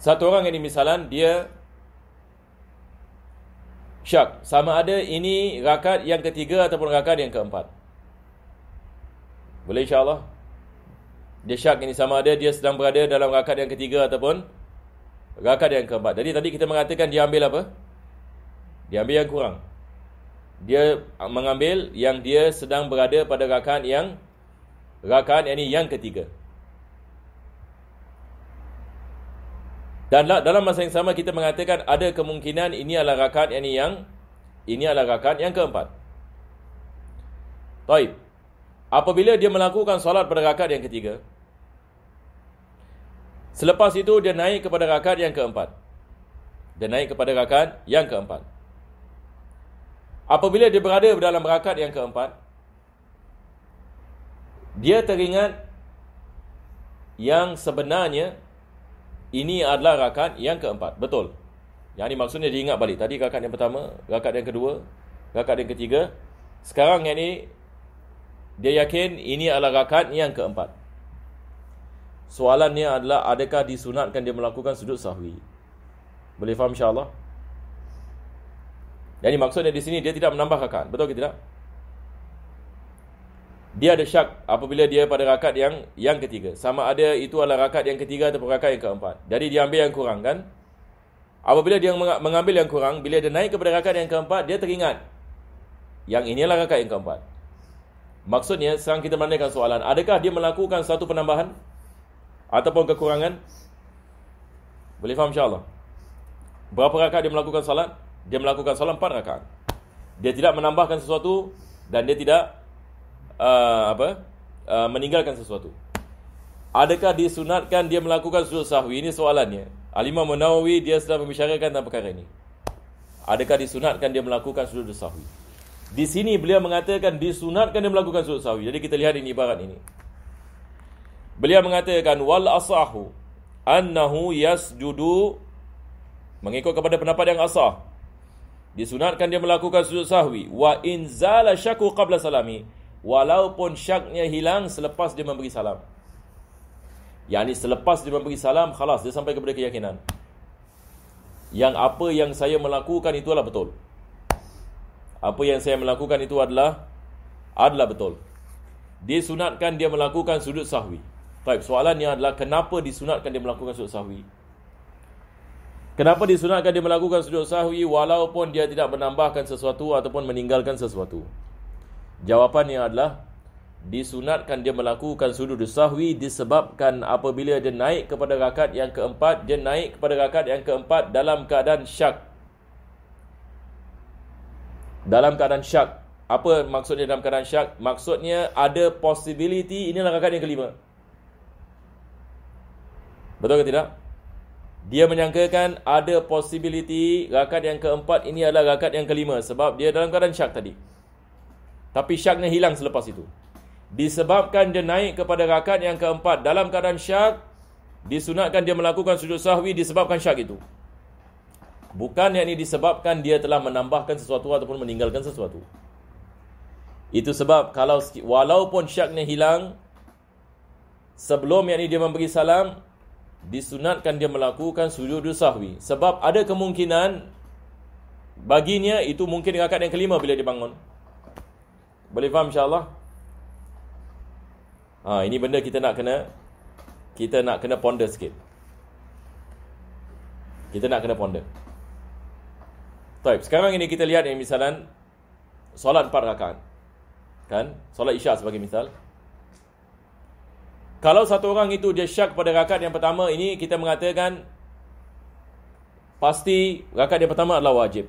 satu orang ini misalan dia syak sama ada ini rakaat yang ketiga ataupun rakaat yang keempat boleh insyaAllah. Dia syak ini sama ada dia sedang berada dalam rakat yang ketiga ataupun rakat yang keempat. Jadi tadi kita mengatakan dia ambil apa? Dia ambil yang kurang. Dia mengambil yang dia sedang berada pada rakaat yang rakaat yang ini yang ketiga. Dan dalam masa yang sama kita mengatakan ada kemungkinan ini adalah rakaat yang ini yang ini adalah rakaat yang keempat. Baik. Apabila dia melakukan solat pada rakaat yang ketiga, selepas itu dia naik kepada rakaat yang keempat. Dia naik kepada rakaat yang keempat. Apabila dia berada dalam rakaat yang keempat, dia teringat yang sebenarnya ini adalah rakaat yang keempat. Betul. Yang ini maksudnya dia ingat balik. Tadi rakaat yang pertama, rakaat yang kedua, rakaat yang ketiga. Sekarang yang ini dia yakin ini adalah rakaat yang keempat. Soalannya adalah adakah disunatkan dia melakukan sudut sahwi? Boleh faham insya Jadi maksudnya di sini dia tidak menambah rakaat, betul ke tidak? Dia ada syak apabila dia pada rakaat yang yang ketiga. Sama ada itu adalah rakaat yang ketiga atau rakaat yang keempat. Jadi dia ambil yang kurang kan? Apabila dia mengambil yang kurang, bila dia naik kepada rakaat yang keempat, dia teringat yang inilah rakaat yang keempat. Maksudnya sekarang kita menanyakan soalan Adakah dia melakukan satu penambahan Ataupun kekurangan Boleh faham insyaAllah Berapa rakaat dia melakukan salat Dia melakukan salat empat rakaat Dia tidak menambahkan sesuatu Dan dia tidak uh, apa uh, Meninggalkan sesuatu Adakah disunatkan dia melakukan sujud sahwi Ini soalannya Alimah Munawi dia sedang membicarakan tentang perkara ini Adakah disunatkan dia melakukan sujud sahwi di sini beliau mengatakan disunatkan dia melakukan sujud sahwi. Jadi kita lihat ini ibarat ini. Beliau mengatakan wal asahu annahu yasjudu mengikut kepada pendapat yang asah. Disunatkan dia melakukan sujud sahwi wa in zala syaku qabla salami walaupun syaknya hilang selepas dia memberi salam. Yani selepas dia memberi salam khalas dia sampai kepada keyakinan. Yang apa yang saya melakukan itu adalah betul apa yang saya melakukan itu adalah adalah betul. Dia sunatkan dia melakukan sudut sahwi. Baik, soalannya adalah kenapa disunatkan dia melakukan sudut sahwi? Kenapa disunatkan dia melakukan sudut sahwi walaupun dia tidak menambahkan sesuatu ataupun meninggalkan sesuatu? Jawapannya adalah disunatkan dia melakukan sudut sahwi disebabkan apabila dia naik kepada rakaat yang keempat, dia naik kepada rakaat yang keempat dalam keadaan syak dalam keadaan syak. Apa maksudnya dalam keadaan syak? Maksudnya ada possibility inilah rakaat yang kelima. Betul ke tidak? Dia menyangkakan ada possibility rakaat yang keempat ini adalah rakaat yang kelima sebab dia dalam keadaan syak tadi. Tapi syaknya hilang selepas itu. Disebabkan dia naik kepada rakaat yang keempat dalam keadaan syak disunatkan dia melakukan sujud sahwi disebabkan syak itu. Bukan yang ini disebabkan dia telah menambahkan sesuatu ataupun meninggalkan sesuatu. Itu sebab kalau walaupun syaknya hilang, sebelum yang ini dia memberi salam, disunatkan dia melakukan sujud sahwi. Sebab ada kemungkinan baginya itu mungkin rakaat yang kelima bila dia bangun. Boleh faham insyaAllah? Ha, ini benda kita nak kena kita nak kena ponder sikit. Kita nak kena ponder. Baik, sekarang ini kita lihat yang misalan solat empat rakaat. Kan? Solat isya sebagai misal. Kalau satu orang itu dia syak pada rakaat yang pertama ini, kita mengatakan pasti rakaat yang pertama adalah wajib.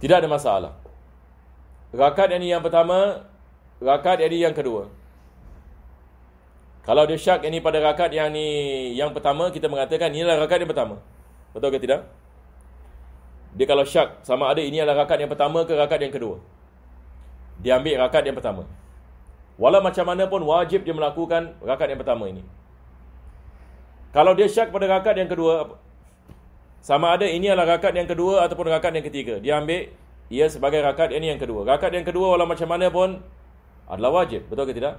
Tidak ada masalah. Rakaat yang ini yang pertama, rakaat yang ini yang kedua. Kalau dia syak ini pada rakaat yang ini yang pertama, kita mengatakan inilah rakaat yang pertama. Betul ke tidak? Dia kalau syak sama ada ini adalah rakaat yang pertama ke rakaat yang kedua. Dia ambil rakaat yang pertama. Walau macam mana pun wajib dia melakukan rakaat yang pertama ini. Kalau dia syak pada rakaat yang kedua sama ada ini adalah rakaat yang kedua ataupun rakaat yang ketiga, dia ambil ia sebagai rakaat ini yang kedua. Rakaat yang kedua walau macam mana pun adalah wajib, betul ke tidak?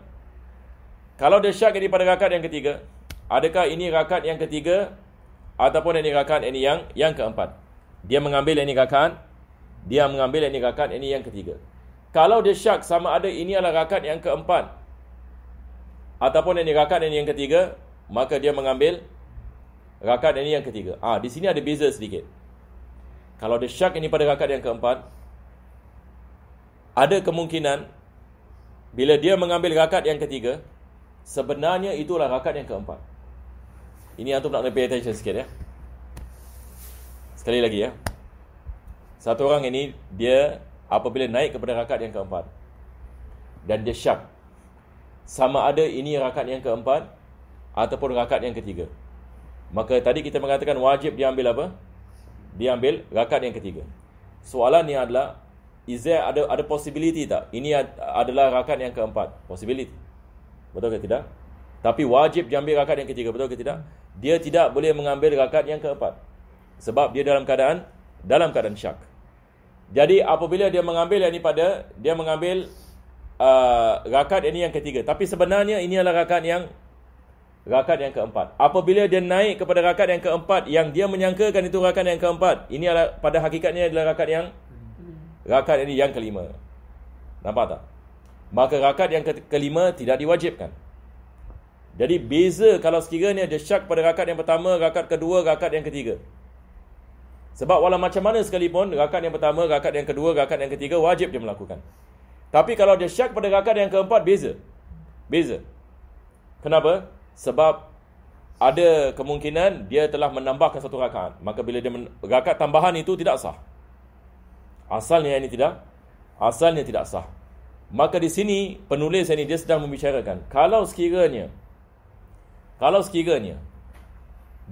Kalau dia syak ini pada rakaat yang ketiga, adakah ini rakaat yang ketiga ataupun ini rakaat ini yang yang keempat. Dia mengambil ini rakaat, dia mengambil ini rakaat ini yang ketiga. Kalau dia syak sama ada ini adalah rakaat yang keempat ataupun ini rakaat ini yang ketiga, maka dia mengambil rakaat ini yang ketiga. Ah, di sini ada beza sedikit. Kalau dia syak ini pada rakaat yang keempat, ada kemungkinan bila dia mengambil rakaat yang ketiga, sebenarnya itulah rakaat yang keempat. Ini antum nak pay attention sikit ya. Sekali lagi ya. Satu orang ini dia apabila naik kepada rakaat yang keempat dan dia syak sama ada ini rakaat yang keempat ataupun rakaat yang ketiga. Maka tadi kita mengatakan wajib dia ambil apa? Dia ambil rakaat yang ketiga. Soalan ni adalah is there ada ada possibility tak? Ini ad, adalah rakaat yang keempat. Possibility. Betul ke tidak? Tapi wajib dia ambil rakaat yang ketiga. Betul ke tidak? dia tidak boleh mengambil rakaat yang keempat sebab dia dalam keadaan dalam keadaan syak. Jadi apabila dia mengambil yang ini pada dia mengambil uh, rakaat ini yang ketiga tapi sebenarnya ini adalah rakaat yang rakaat yang keempat. Apabila dia naik kepada rakaat yang keempat yang dia menyangkakan itu rakaat yang keempat, ini adalah pada hakikatnya adalah rakaat yang rakaat ini yang kelima. Nampak tak? Maka rakaat yang ke- kelima tidak diwajibkan. Jadi beza kalau sekiranya dia syak pada rakat yang pertama, rakat kedua, rakat yang ketiga. Sebab walau macam mana sekalipun, rakat yang pertama, rakat yang kedua, rakat yang ketiga, wajib dia melakukan. Tapi kalau dia syak pada rakat yang keempat, beza. Beza. Kenapa? Sebab ada kemungkinan dia telah menambahkan satu rakaat. Maka bila dia men- tambahan itu tidak sah. Asalnya ini tidak. Asalnya tidak sah. Maka di sini penulis ini dia sedang membicarakan. Kalau sekiranya kalau sekiranya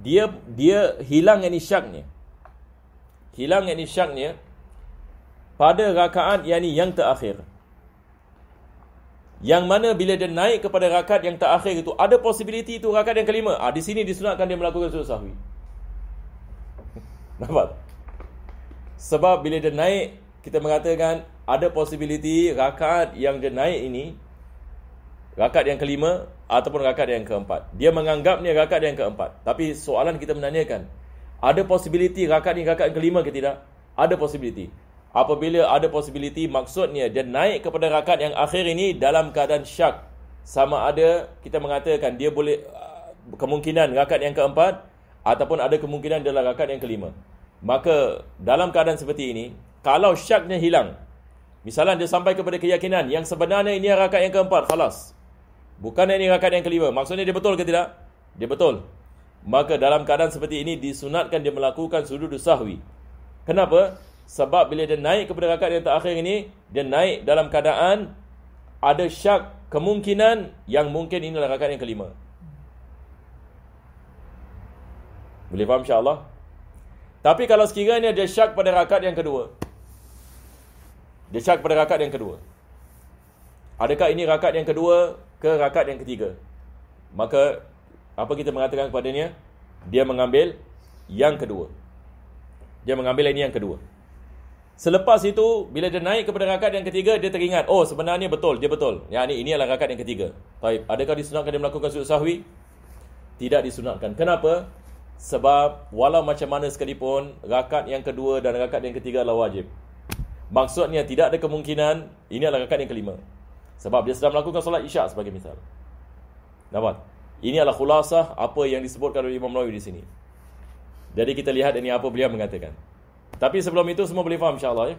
dia dia hilang yang isyaknya. Hilang yang isyaknya pada rakaat yang ini yang terakhir. Yang mana bila dia naik kepada rakaat yang terakhir itu ada possibility itu rakaat yang kelima. Ah ha, di sini disunatkan dia melakukan sujud sahwi. [laughs] Nampak? Sebab bila dia naik kita mengatakan ada possibility rakaat yang dia naik ini rakaat yang kelima ataupun rakaat yang keempat. Dia menganggap menganggapnya rakaat yang keempat. Tapi soalan kita menanyakan, ada possibility rakaat ini rakaat kelima ke tidak? Ada possibility. Apabila ada possibility, maksudnya dia naik kepada rakaat yang akhir ini dalam keadaan syak. Sama ada kita mengatakan dia boleh uh, kemungkinan rakaat yang keempat ataupun ada kemungkinan dalam rakaat yang kelima. Maka dalam keadaan seperti ini, kalau syaknya hilang, misalnya dia sampai kepada keyakinan yang sebenarnya ini rakaat yang keempat, khalas, Bukan ini rakaat yang kelima. Maksudnya dia betul ke tidak? Dia betul. Maka dalam keadaan seperti ini disunatkan dia melakukan sudud sahwi. Kenapa? Sebab bila dia naik kepada rakaat yang terakhir ini, dia naik dalam keadaan ada syak kemungkinan yang mungkin ini adalah rakaat yang kelima. Boleh faham Allah. Tapi kalau sekiranya dia syak pada rakaat yang kedua. Dia syak pada rakaat yang kedua. Adakah ini rakaat yang kedua ke rakaat yang ketiga. Maka apa kita mengatakan kepadanya? Dia mengambil yang kedua. Dia mengambil ini yang kedua. Selepas itu bila dia naik kepada rakaat yang ketiga dia teringat, oh sebenarnya betul, dia betul. Yang ini ini adalah rakaat yang ketiga. Baik, adakah disunatkan dia melakukan sujud sahwi? Tidak disunatkan. Kenapa? Sebab walau macam mana sekalipun rakaat yang kedua dan rakaat yang ketiga adalah wajib. Maksudnya tidak ada kemungkinan ini adalah rakaat yang kelima. Sebab dia sedang melakukan solat isyak sebagai misal. Nampak? Ini adalah khulasah apa yang disebutkan oleh Imam Nawawi di sini. Jadi kita lihat ini apa beliau mengatakan. Tapi sebelum itu semua boleh faham insyaAllah ya.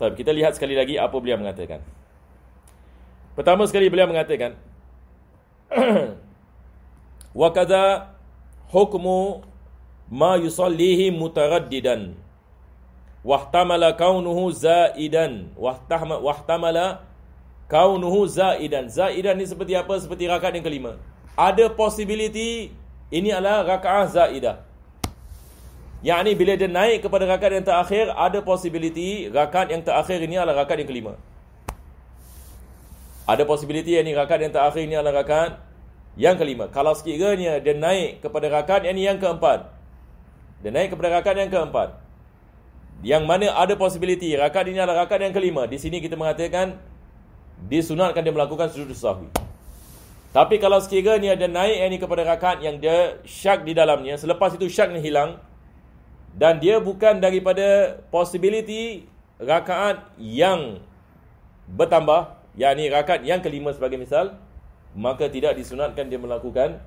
Tapi kita lihat sekali lagi apa beliau mengatakan. Pertama sekali beliau mengatakan. [clears throat] Wa kada hukmu ma yusallihi mutaraddidan. Wahtamala kaunuhu zaidan. Wahtamala kau nuhu zaidan. Zaidan ni seperti apa? Seperti rakaat yang kelima. Ada possibility ini adalah rakaat zaidah. Yang ni bila dia naik kepada rakaat yang terakhir, ada possibility rakaat yang terakhir ini adalah rakaat yang kelima. Ada possibility yang ni rakaat yang terakhir ini adalah rakaat yang kelima. Kalau sekiranya dia naik kepada rakaat yang ni yang keempat. Dia naik kepada rakaat yang keempat. Yang mana ada possibility rakaat ini adalah rakaat yang kelima. Di sini kita mengatakan disunatkan dia melakukan sujud sahwi. Tapi kalau sekiranya dia naik ini kepada rakaat yang dia syak di dalamnya, selepas itu syak ni hilang dan dia bukan daripada possibility rakaat yang bertambah, yakni rakaat yang kelima sebagai misal, maka tidak disunatkan dia melakukan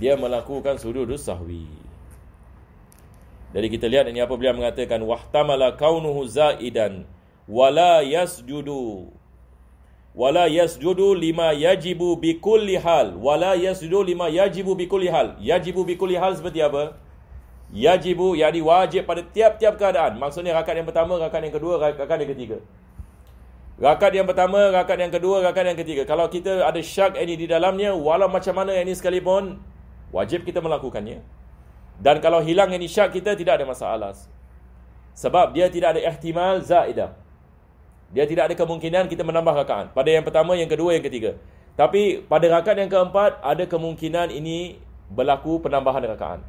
dia melakukan sujud sahwi. Jadi kita lihat ini apa beliau mengatakan wahtamala kaunuhu zaidan wala yasjudu wala yasjudu lima yajibu bi kulli hal wala yasjudu lima yajibu bi kulli hal yajibu bi kulli hal seperti apa yajibu yakni wajib pada tiap-tiap keadaan maksudnya rakaat yang pertama rakaat yang kedua rakaat yang ketiga rakaat yang pertama rakaat yang kedua rakaat yang ketiga kalau kita ada syak ini di dalamnya walau macam mana ini sekalipun wajib kita melakukannya dan kalau hilang ini syak kita tidak ada masalah sebab dia tidak ada ihtimal zaidah dia tidak ada kemungkinan kita menambah rakaat Pada yang pertama, yang kedua, yang ketiga Tapi pada rakaat yang keempat Ada kemungkinan ini berlaku penambahan rakaat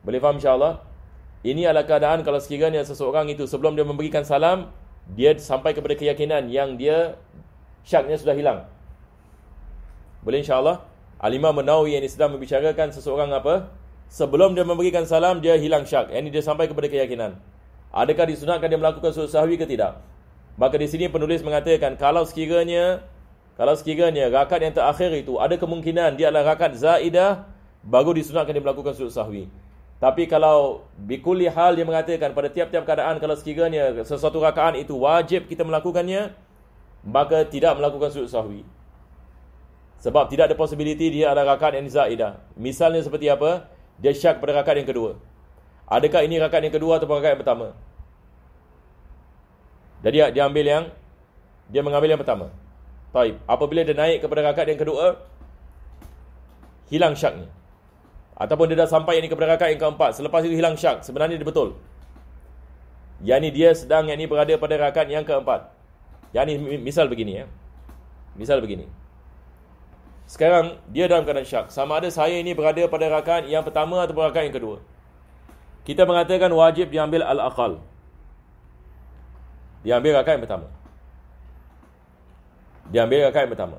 Boleh faham insyaAllah? Ini adalah keadaan kalau sekiranya seseorang itu Sebelum dia memberikan salam Dia sampai kepada keyakinan yang dia Syaknya sudah hilang Boleh insyaAllah? Alimah Menawi yang sedang membicarakan seseorang apa? Sebelum dia memberikan salam, dia hilang syak. Ini dia sampai kepada keyakinan. Adakah disunatkan dia melakukan sujud sahwi ke tidak? Maka di sini penulis mengatakan kalau sekiranya kalau sekiranya rakaat yang terakhir itu ada kemungkinan dia adalah rakaat zaidah baru disunatkan dia melakukan sujud sahwi. Tapi kalau bikuli hal dia mengatakan pada tiap-tiap keadaan kalau sekiranya sesuatu rakaat itu wajib kita melakukannya maka tidak melakukan sujud sahwi. Sebab tidak ada possibility dia adalah rakaat yang zaidah. Misalnya seperti apa? Dia syak pada rakaat yang kedua. Adakah ini rakaat yang kedua atau rakaat yang pertama? Jadi dia ambil yang dia mengambil yang pertama. Taib. Apabila dia naik kepada rakaat yang kedua, hilang syaknya. ni. Ataupun dia dah sampai ini kepada rakaat yang keempat, selepas itu hilang syak. Sebenarnya dia betul. Yang dia sedang yang ni berada pada rakaat yang keempat. Yang misal begini ya. Misal begini. Sekarang dia dalam keadaan syak. Sama ada saya ini berada pada rakaat yang pertama ataupun rakaat yang kedua. Kita mengatakan wajib diambil al-aqal. Dia ambil rakaat yang pertama. Dia ambil rakaat yang pertama.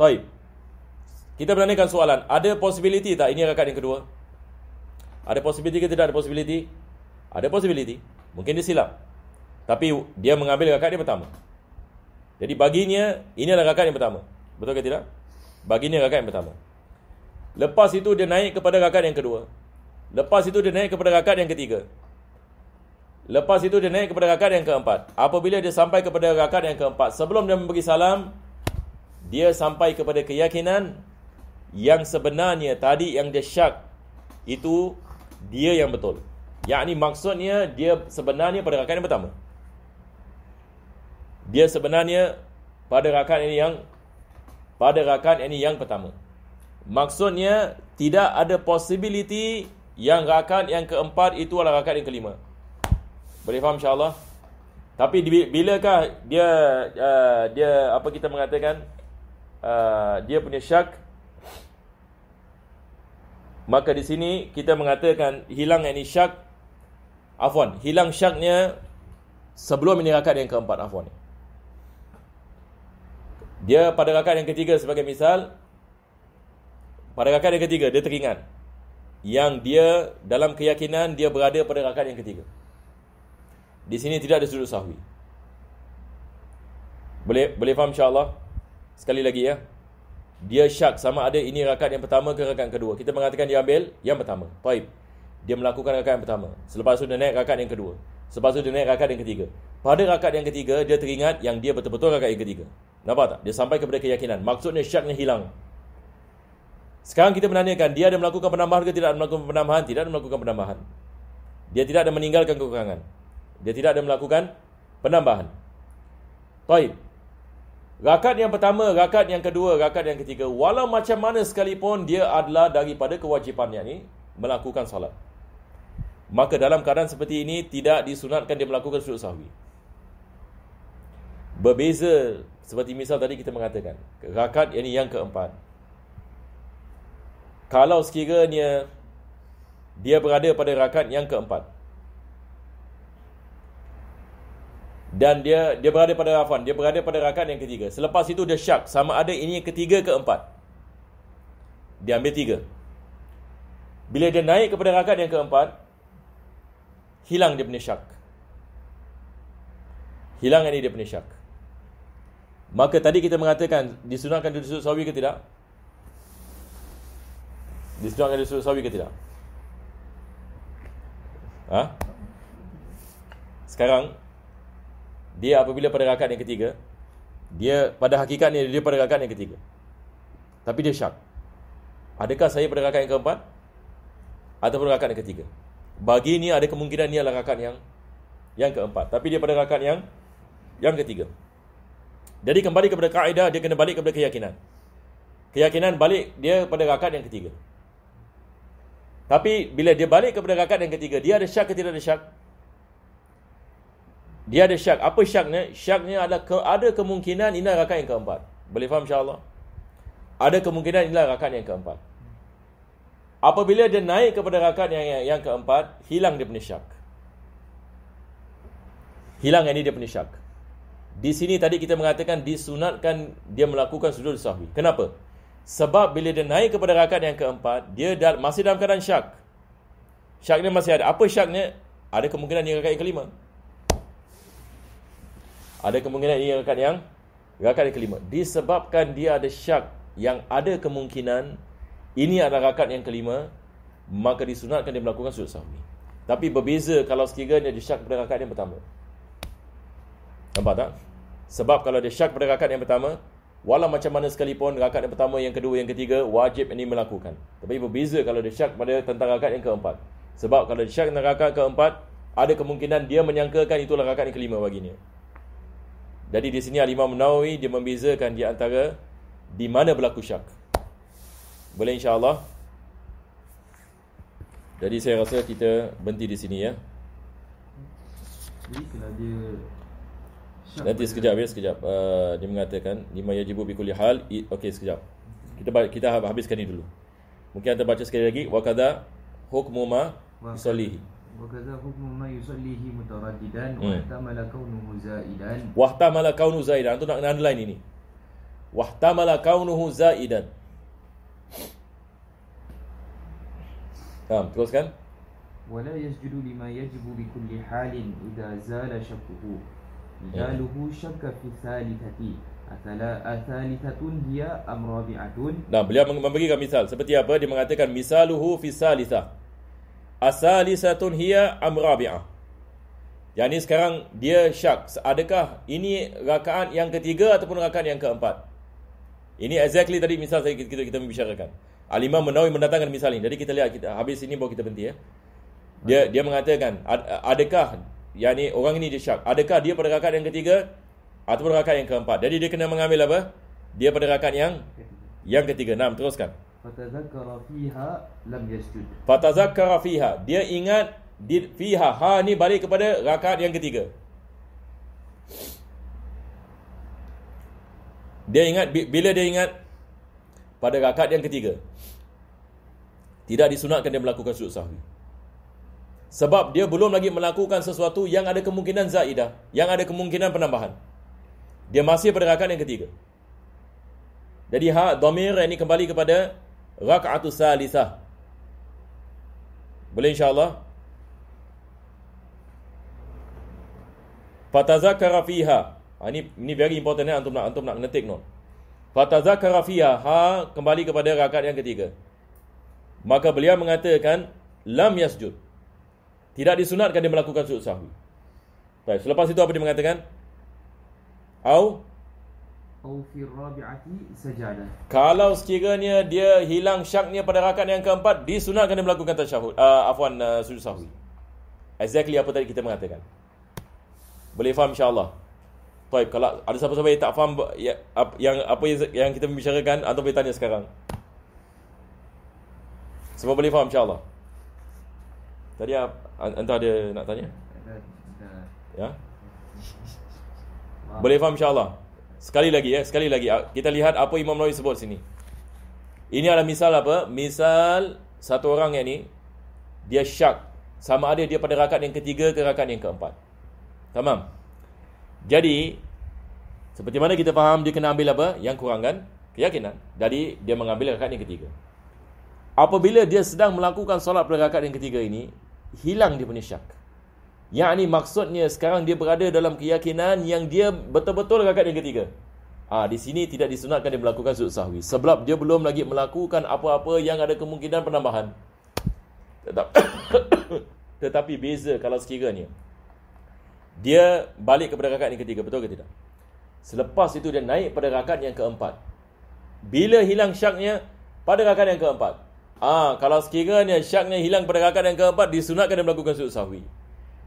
Taib. Kita bertanyakan soalan. Ada possibility tak ini rakaat yang kedua? Ada possibility ke tidak ada possibility? Ada possibility. Mungkin dia silap. Tapi dia mengambil rakaat yang pertama. Jadi baginya, ini adalah rakaat yang pertama. Betul ke tidak? Baginya rakaat yang pertama. Lepas itu dia naik kepada rakaat yang kedua. Lepas itu dia naik kepada rakaat yang ketiga. Lepas itu dia naik kepada rakaat yang keempat. Apabila dia sampai kepada rakaat yang keempat, sebelum dia memberi salam, dia sampai kepada keyakinan yang sebenarnya tadi yang dia syak itu dia yang betul. Yang ini maksudnya dia sebenarnya pada rakaat yang pertama. Dia sebenarnya pada rakaat ini yang pada rakaat ini yang pertama. Maksudnya tidak ada possibility yang rakaat yang keempat itu adalah rakaat yang kelima. Boleh faham insya-Allah. Tapi bilakah dia uh, dia apa kita mengatakan uh, dia punya syak maka di sini kita mengatakan hilang ini syak afwan hilang syaknya sebelum ini rakaat yang keempat afwan Dia pada rakaat yang ketiga sebagai misal pada rakaat yang ketiga dia teringat yang dia dalam keyakinan dia berada pada rakaat yang ketiga. Di sini tidak ada sujud sahwi. Boleh boleh faham insya-Allah? Sekali lagi ya. Dia syak sama ada ini rakaat yang pertama ke rakaat kedua. Kita mengatakan dia ambil yang pertama. Taib. Dia melakukan rakaat yang pertama. Selepas itu dia naik rakaat yang kedua. Selepas itu dia naik rakaat yang ketiga. Pada rakaat yang ketiga, dia teringat yang dia betul-betul rakaat yang ketiga. Nampak tak? Dia sampai kepada keyakinan. Maksudnya syaknya hilang. Sekarang kita menanyakan, dia ada melakukan penambahan ke tidak ada melakukan penambahan? Tidak ada melakukan penambahan. Dia tidak ada meninggalkan kekurangan. Dia tidak ada melakukan penambahan. Taib. Rakat yang pertama, rakat yang kedua, rakat yang ketiga. Walau macam mana sekalipun dia adalah daripada kewajipannya ini melakukan salat. Maka dalam keadaan seperti ini tidak disunatkan dia melakukan sujud sahwi. Berbeza seperti misal tadi kita mengatakan. Rakat yang ini yang keempat. Kalau sekiranya dia berada pada rakat yang keempat. dan dia dia berada pada rafan dia berada pada rakan yang ketiga selepas itu dia syak sama ada ini yang ketiga ke empat dia ambil tiga bila dia naik kepada rakan yang keempat hilang dia punya syak hilang ini dia punya syak maka tadi kita mengatakan disunahkan duduk sujud sawi ke tidak disunahkan duduk sujud sawi ke tidak ha sekarang dia apabila pada rakaat yang ketiga dia pada hakikatnya dia pada rakaat yang ketiga tapi dia syak adakah saya pada rakaat yang keempat ataupun rakaat yang ketiga bagi ni ada kemungkinan ni adalah rakaat yang yang keempat tapi dia pada rakaat yang yang ketiga jadi kembali kepada kaedah dia kena balik kepada keyakinan keyakinan balik dia pada rakaat yang ketiga tapi bila dia balik kepada rakaat yang ketiga dia ada syak atau tidak ada syak dia ada syak. Apa syaknya? Syaknya ada, ke, ada kemungkinan inilah rakan yang keempat. Boleh faham insyaAllah? Ada kemungkinan inilah rakan yang keempat. Apabila dia naik kepada rakan yang, yang, yang keempat, hilang dia punya syak. Hilang yang ini dia punya syak. Di sini tadi kita mengatakan disunatkan dia melakukan sudut sahwi. Kenapa? Sebab bila dia naik kepada rakan yang keempat, dia dah, masih dalam keadaan syak. Syaknya masih ada. Apa syaknya? Ada kemungkinan dia rakan yang kelima. Ada kemungkinan ini rakan yang rakan yang kelima. Disebabkan dia ada syak yang ada kemungkinan ini adalah rakan yang kelima, maka disunatkan dia melakukan sujud sahwi. Tapi berbeza kalau sekiranya dia syak pada rakan yang pertama. Nampak tak? Sebab kalau dia syak pada rakan yang pertama, walau macam mana sekalipun rakan yang pertama, yang kedua, yang ketiga wajib ini melakukan. Tapi berbeza kalau dia syak pada tentang rakan yang keempat. Sebab kalau dia syak pada rakan keempat, ada kemungkinan dia menyangkakan itulah rakan yang kelima baginya. Jadi di sini Al-Imam Nawawi dia membezakan di antara di mana berlaku syak. Boleh insya-Allah. Jadi saya rasa kita berhenti di sini ya. Jadi kalau dia Nanti sekejap ya, sekejap. Uh, dia mengatakan lima yajibu bi kulli hal. Okey, sekejap. Kita kita habiskan ini dulu. Mungkin anda baca sekali lagi wa kadha hukmu ma yusallihi. Wakaza hukmu hmm. Wahtamala kaunuhu zaidan Wahtamala kaunuhu zaidan Itu nak kena underline ini Wahtamala kaunuhu zaidan Faham? Teruskan Wala yasjudu lima yajibu bi kulli halin Ida zala syakuhu Zaluhu hmm. syakka fi thalithati Athalithatun hiya amrabi'atun Nah, beliau memberikan misal Seperti apa? Dia mengatakan Misaluhu fi thalithah asalisatun hiya am rabi'ah. Yang ni sekarang dia syak. Adakah ini rakaat yang ketiga ataupun rakaat yang keempat? Ini exactly tadi misal saya kita, kita, kita membicarakan. al Menawi mendatangkan misal ini. Jadi kita lihat kita habis ini baru kita berhenti ya. Dia okay. dia mengatakan ad, adakah yang ni orang ini dia syak. Adakah dia pada rakaat yang ketiga ataupun rakaat yang keempat? Jadi dia kena mengambil apa? Dia pada rakaat yang yang ketiga. enam teruskan. Fatazakara fiha lam yasjud. Fatazakara fiha. Dia ingat di fiha. Ha ni balik kepada rakaat yang ketiga. Dia ingat bila dia ingat pada rakaat yang ketiga. Tidak disunatkan dia melakukan sujud sahwi. Sebab dia belum lagi melakukan sesuatu yang ada kemungkinan zaidah. Yang ada kemungkinan penambahan. Dia masih pada rakaat yang ketiga. Jadi ha, domir ini kembali kepada Rakaat salisah. Boleh Insyaallah. allah Fatazakara fiha. Ha, ini ini very important ya antum nak antum nak ngetik noh. Fatazakara fiha ha kembali kepada rakaat yang ketiga. Maka beliau mengatakan lam yasjud. Tidak disunatkan dia melakukan sujud sahwi. Baik, selepas itu apa dia mengatakan? Au kalau sekiranya dia hilang syaknya pada rakan yang keempat disunatkan dia melakukan tasyahud uh, afwan uh, sujud sahwi exactly apa tadi kita mengatakan boleh faham insyaallah baik kalau ada siapa-siapa yang tak faham ya, yang apa yang kita membicarakan atau boleh tanya sekarang semua boleh faham insyaallah tadi entah dia nak tanya ya boleh faham insyaallah Sekali lagi ya, sekali lagi. Ah, kita lihat apa Imam Nawawi sebut sini. Ini adalah misal apa? Misal satu orang yang ni dia syak sama ada dia pada rakaat yang ketiga ke rakaat yang keempat. Tamam. Jadi seperti mana kita faham dia kena ambil apa? Yang kurang kan? Keyakinan. Jadi dia mengambil rakaat yang ketiga. Apabila dia sedang melakukan solat pada rakaat yang ketiga ini, hilang dia punya syak. Yang ini maksudnya sekarang dia berada dalam keyakinan yang dia betul-betul rakaat yang ketiga. Ah ha, di sini tidak disunatkan dia melakukan sujud sahwi sebab dia belum lagi melakukan apa-apa yang ada kemungkinan penambahan. Tetap [coughs] tetapi beza kalau sekiranya dia balik kepada rakaat yang ketiga betul ke tidak? Selepas itu dia naik pada rakaat yang keempat. Bila hilang syaknya pada rakaat yang keempat. Ah ha, kalau sekiranya syaknya hilang pada rakaat yang keempat disunatkan dia melakukan sujud sahwi.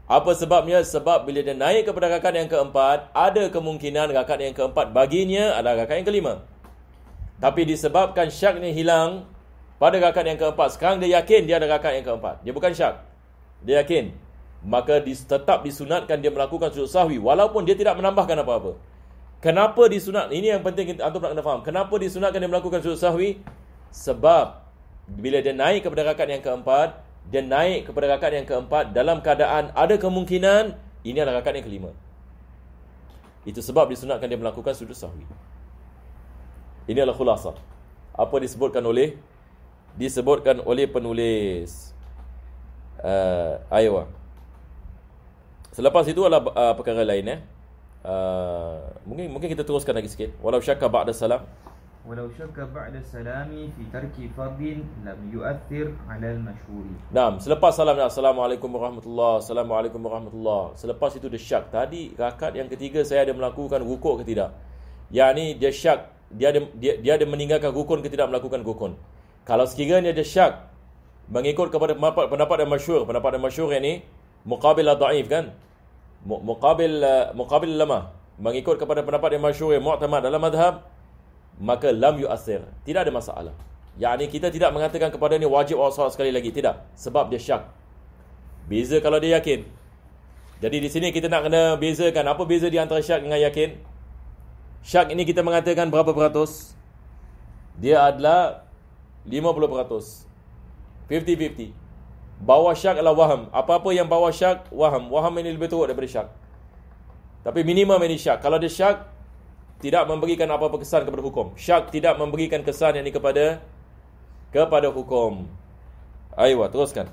Apa sebabnya? Sebab bila dia naik kepada rakaat yang keempat, ada kemungkinan rakaat yang keempat baginya adalah rakaat yang kelima. Tapi disebabkan syaknya hilang pada rakaat yang keempat, sekarang dia yakin dia ada rakaat yang keempat. Dia bukan syak. Dia yakin. Maka tetap disunatkan dia melakukan sujud sahwi walaupun dia tidak menambahkan apa-apa. Kenapa disunat? Ini yang penting kita antum nak kena faham. Kenapa disunatkan dia melakukan sujud sahwi? Sebab bila dia naik kepada rakaat yang keempat, dia naik kepada rakaat yang keempat dalam keadaan ada kemungkinan ini adalah rakaat yang kelima. Itu sebab disunatkan dia melakukan sudut sahwi. Ini adalah khulasah. Apa disebutkan oleh disebutkan oleh penulis uh, Iowa. Selepas itu adalah uh, perkara lain eh. Uh, mungkin mungkin kita teruskan lagi sikit. Walau syakka ba'da salam. Walau ولو شك بعد السلام في ترك فرض لم يؤثر على المشهور نعم selepas salam ya assalamualaikum warahmatullahi assalamualaikum warahmatullahi selepas itu dia syak tadi rakaat yang ketiga saya ada melakukan wukuk ke tidak yakni dia syak dia ada dia, dia ada meninggalkan rukun ke tidak melakukan rukun kalau sekiranya dia syak mengikut kepada pendapat pendapat yang masyhur pendapat yang masyhur ini muqabil adhaif lah kan muqabil eh, muqabil lama mengikut kepada pendapat yang masyhur yang mu'tamad dalam mazhab maka lam yu'athir. Tidak ada masalah. Yang kita tidak mengatakan kepada ini wajib awak solat sekali lagi. Tidak. Sebab dia syak. Beza kalau dia yakin. Jadi di sini kita nak kena bezakan. Apa beza di antara syak dengan yakin? Syak ini kita mengatakan berapa peratus? Dia adalah 50 peratus. 50-50. Bawa syak adalah waham. Apa-apa yang bawa syak, waham. Waham ini lebih teruk daripada syak. Tapi minimum ini syak. Kalau dia syak, tidak memberikan apa-apa kesan kepada hukum. Syak tidak memberikan kesan yang ini kepada kepada hukum. Aiyah, teruskan.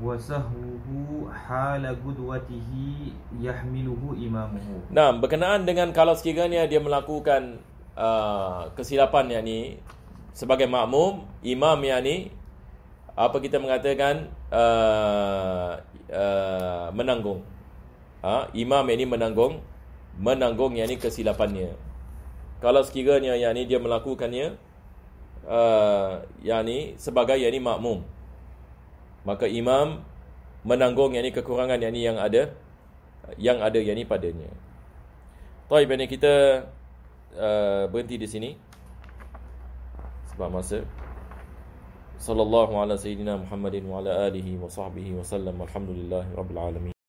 Wasahuhu hala yahmiluhu imamuhu. Nah, berkenaan dengan kalau sekiranya dia melakukan uh, kesilapan yang ini sebagai makmum, imam yang ini apa kita mengatakan uh, uh, menanggung ha, imam ini menanggung menanggung yang ini kesilapannya. Kalau sekiranya yang ini dia melakukannya uh, yang ini sebagai yang ini makmum. Maka imam menanggung yang ini kekurangan yang ini yang ada yang ada yang ini padanya. Baik, ini kita uh, berhenti di sini. Sebab masa sallallahu alaihi wa Muhammadin wa ala alihi wa sahbihi wa sallam. Alhamdulillah rabbil alamin.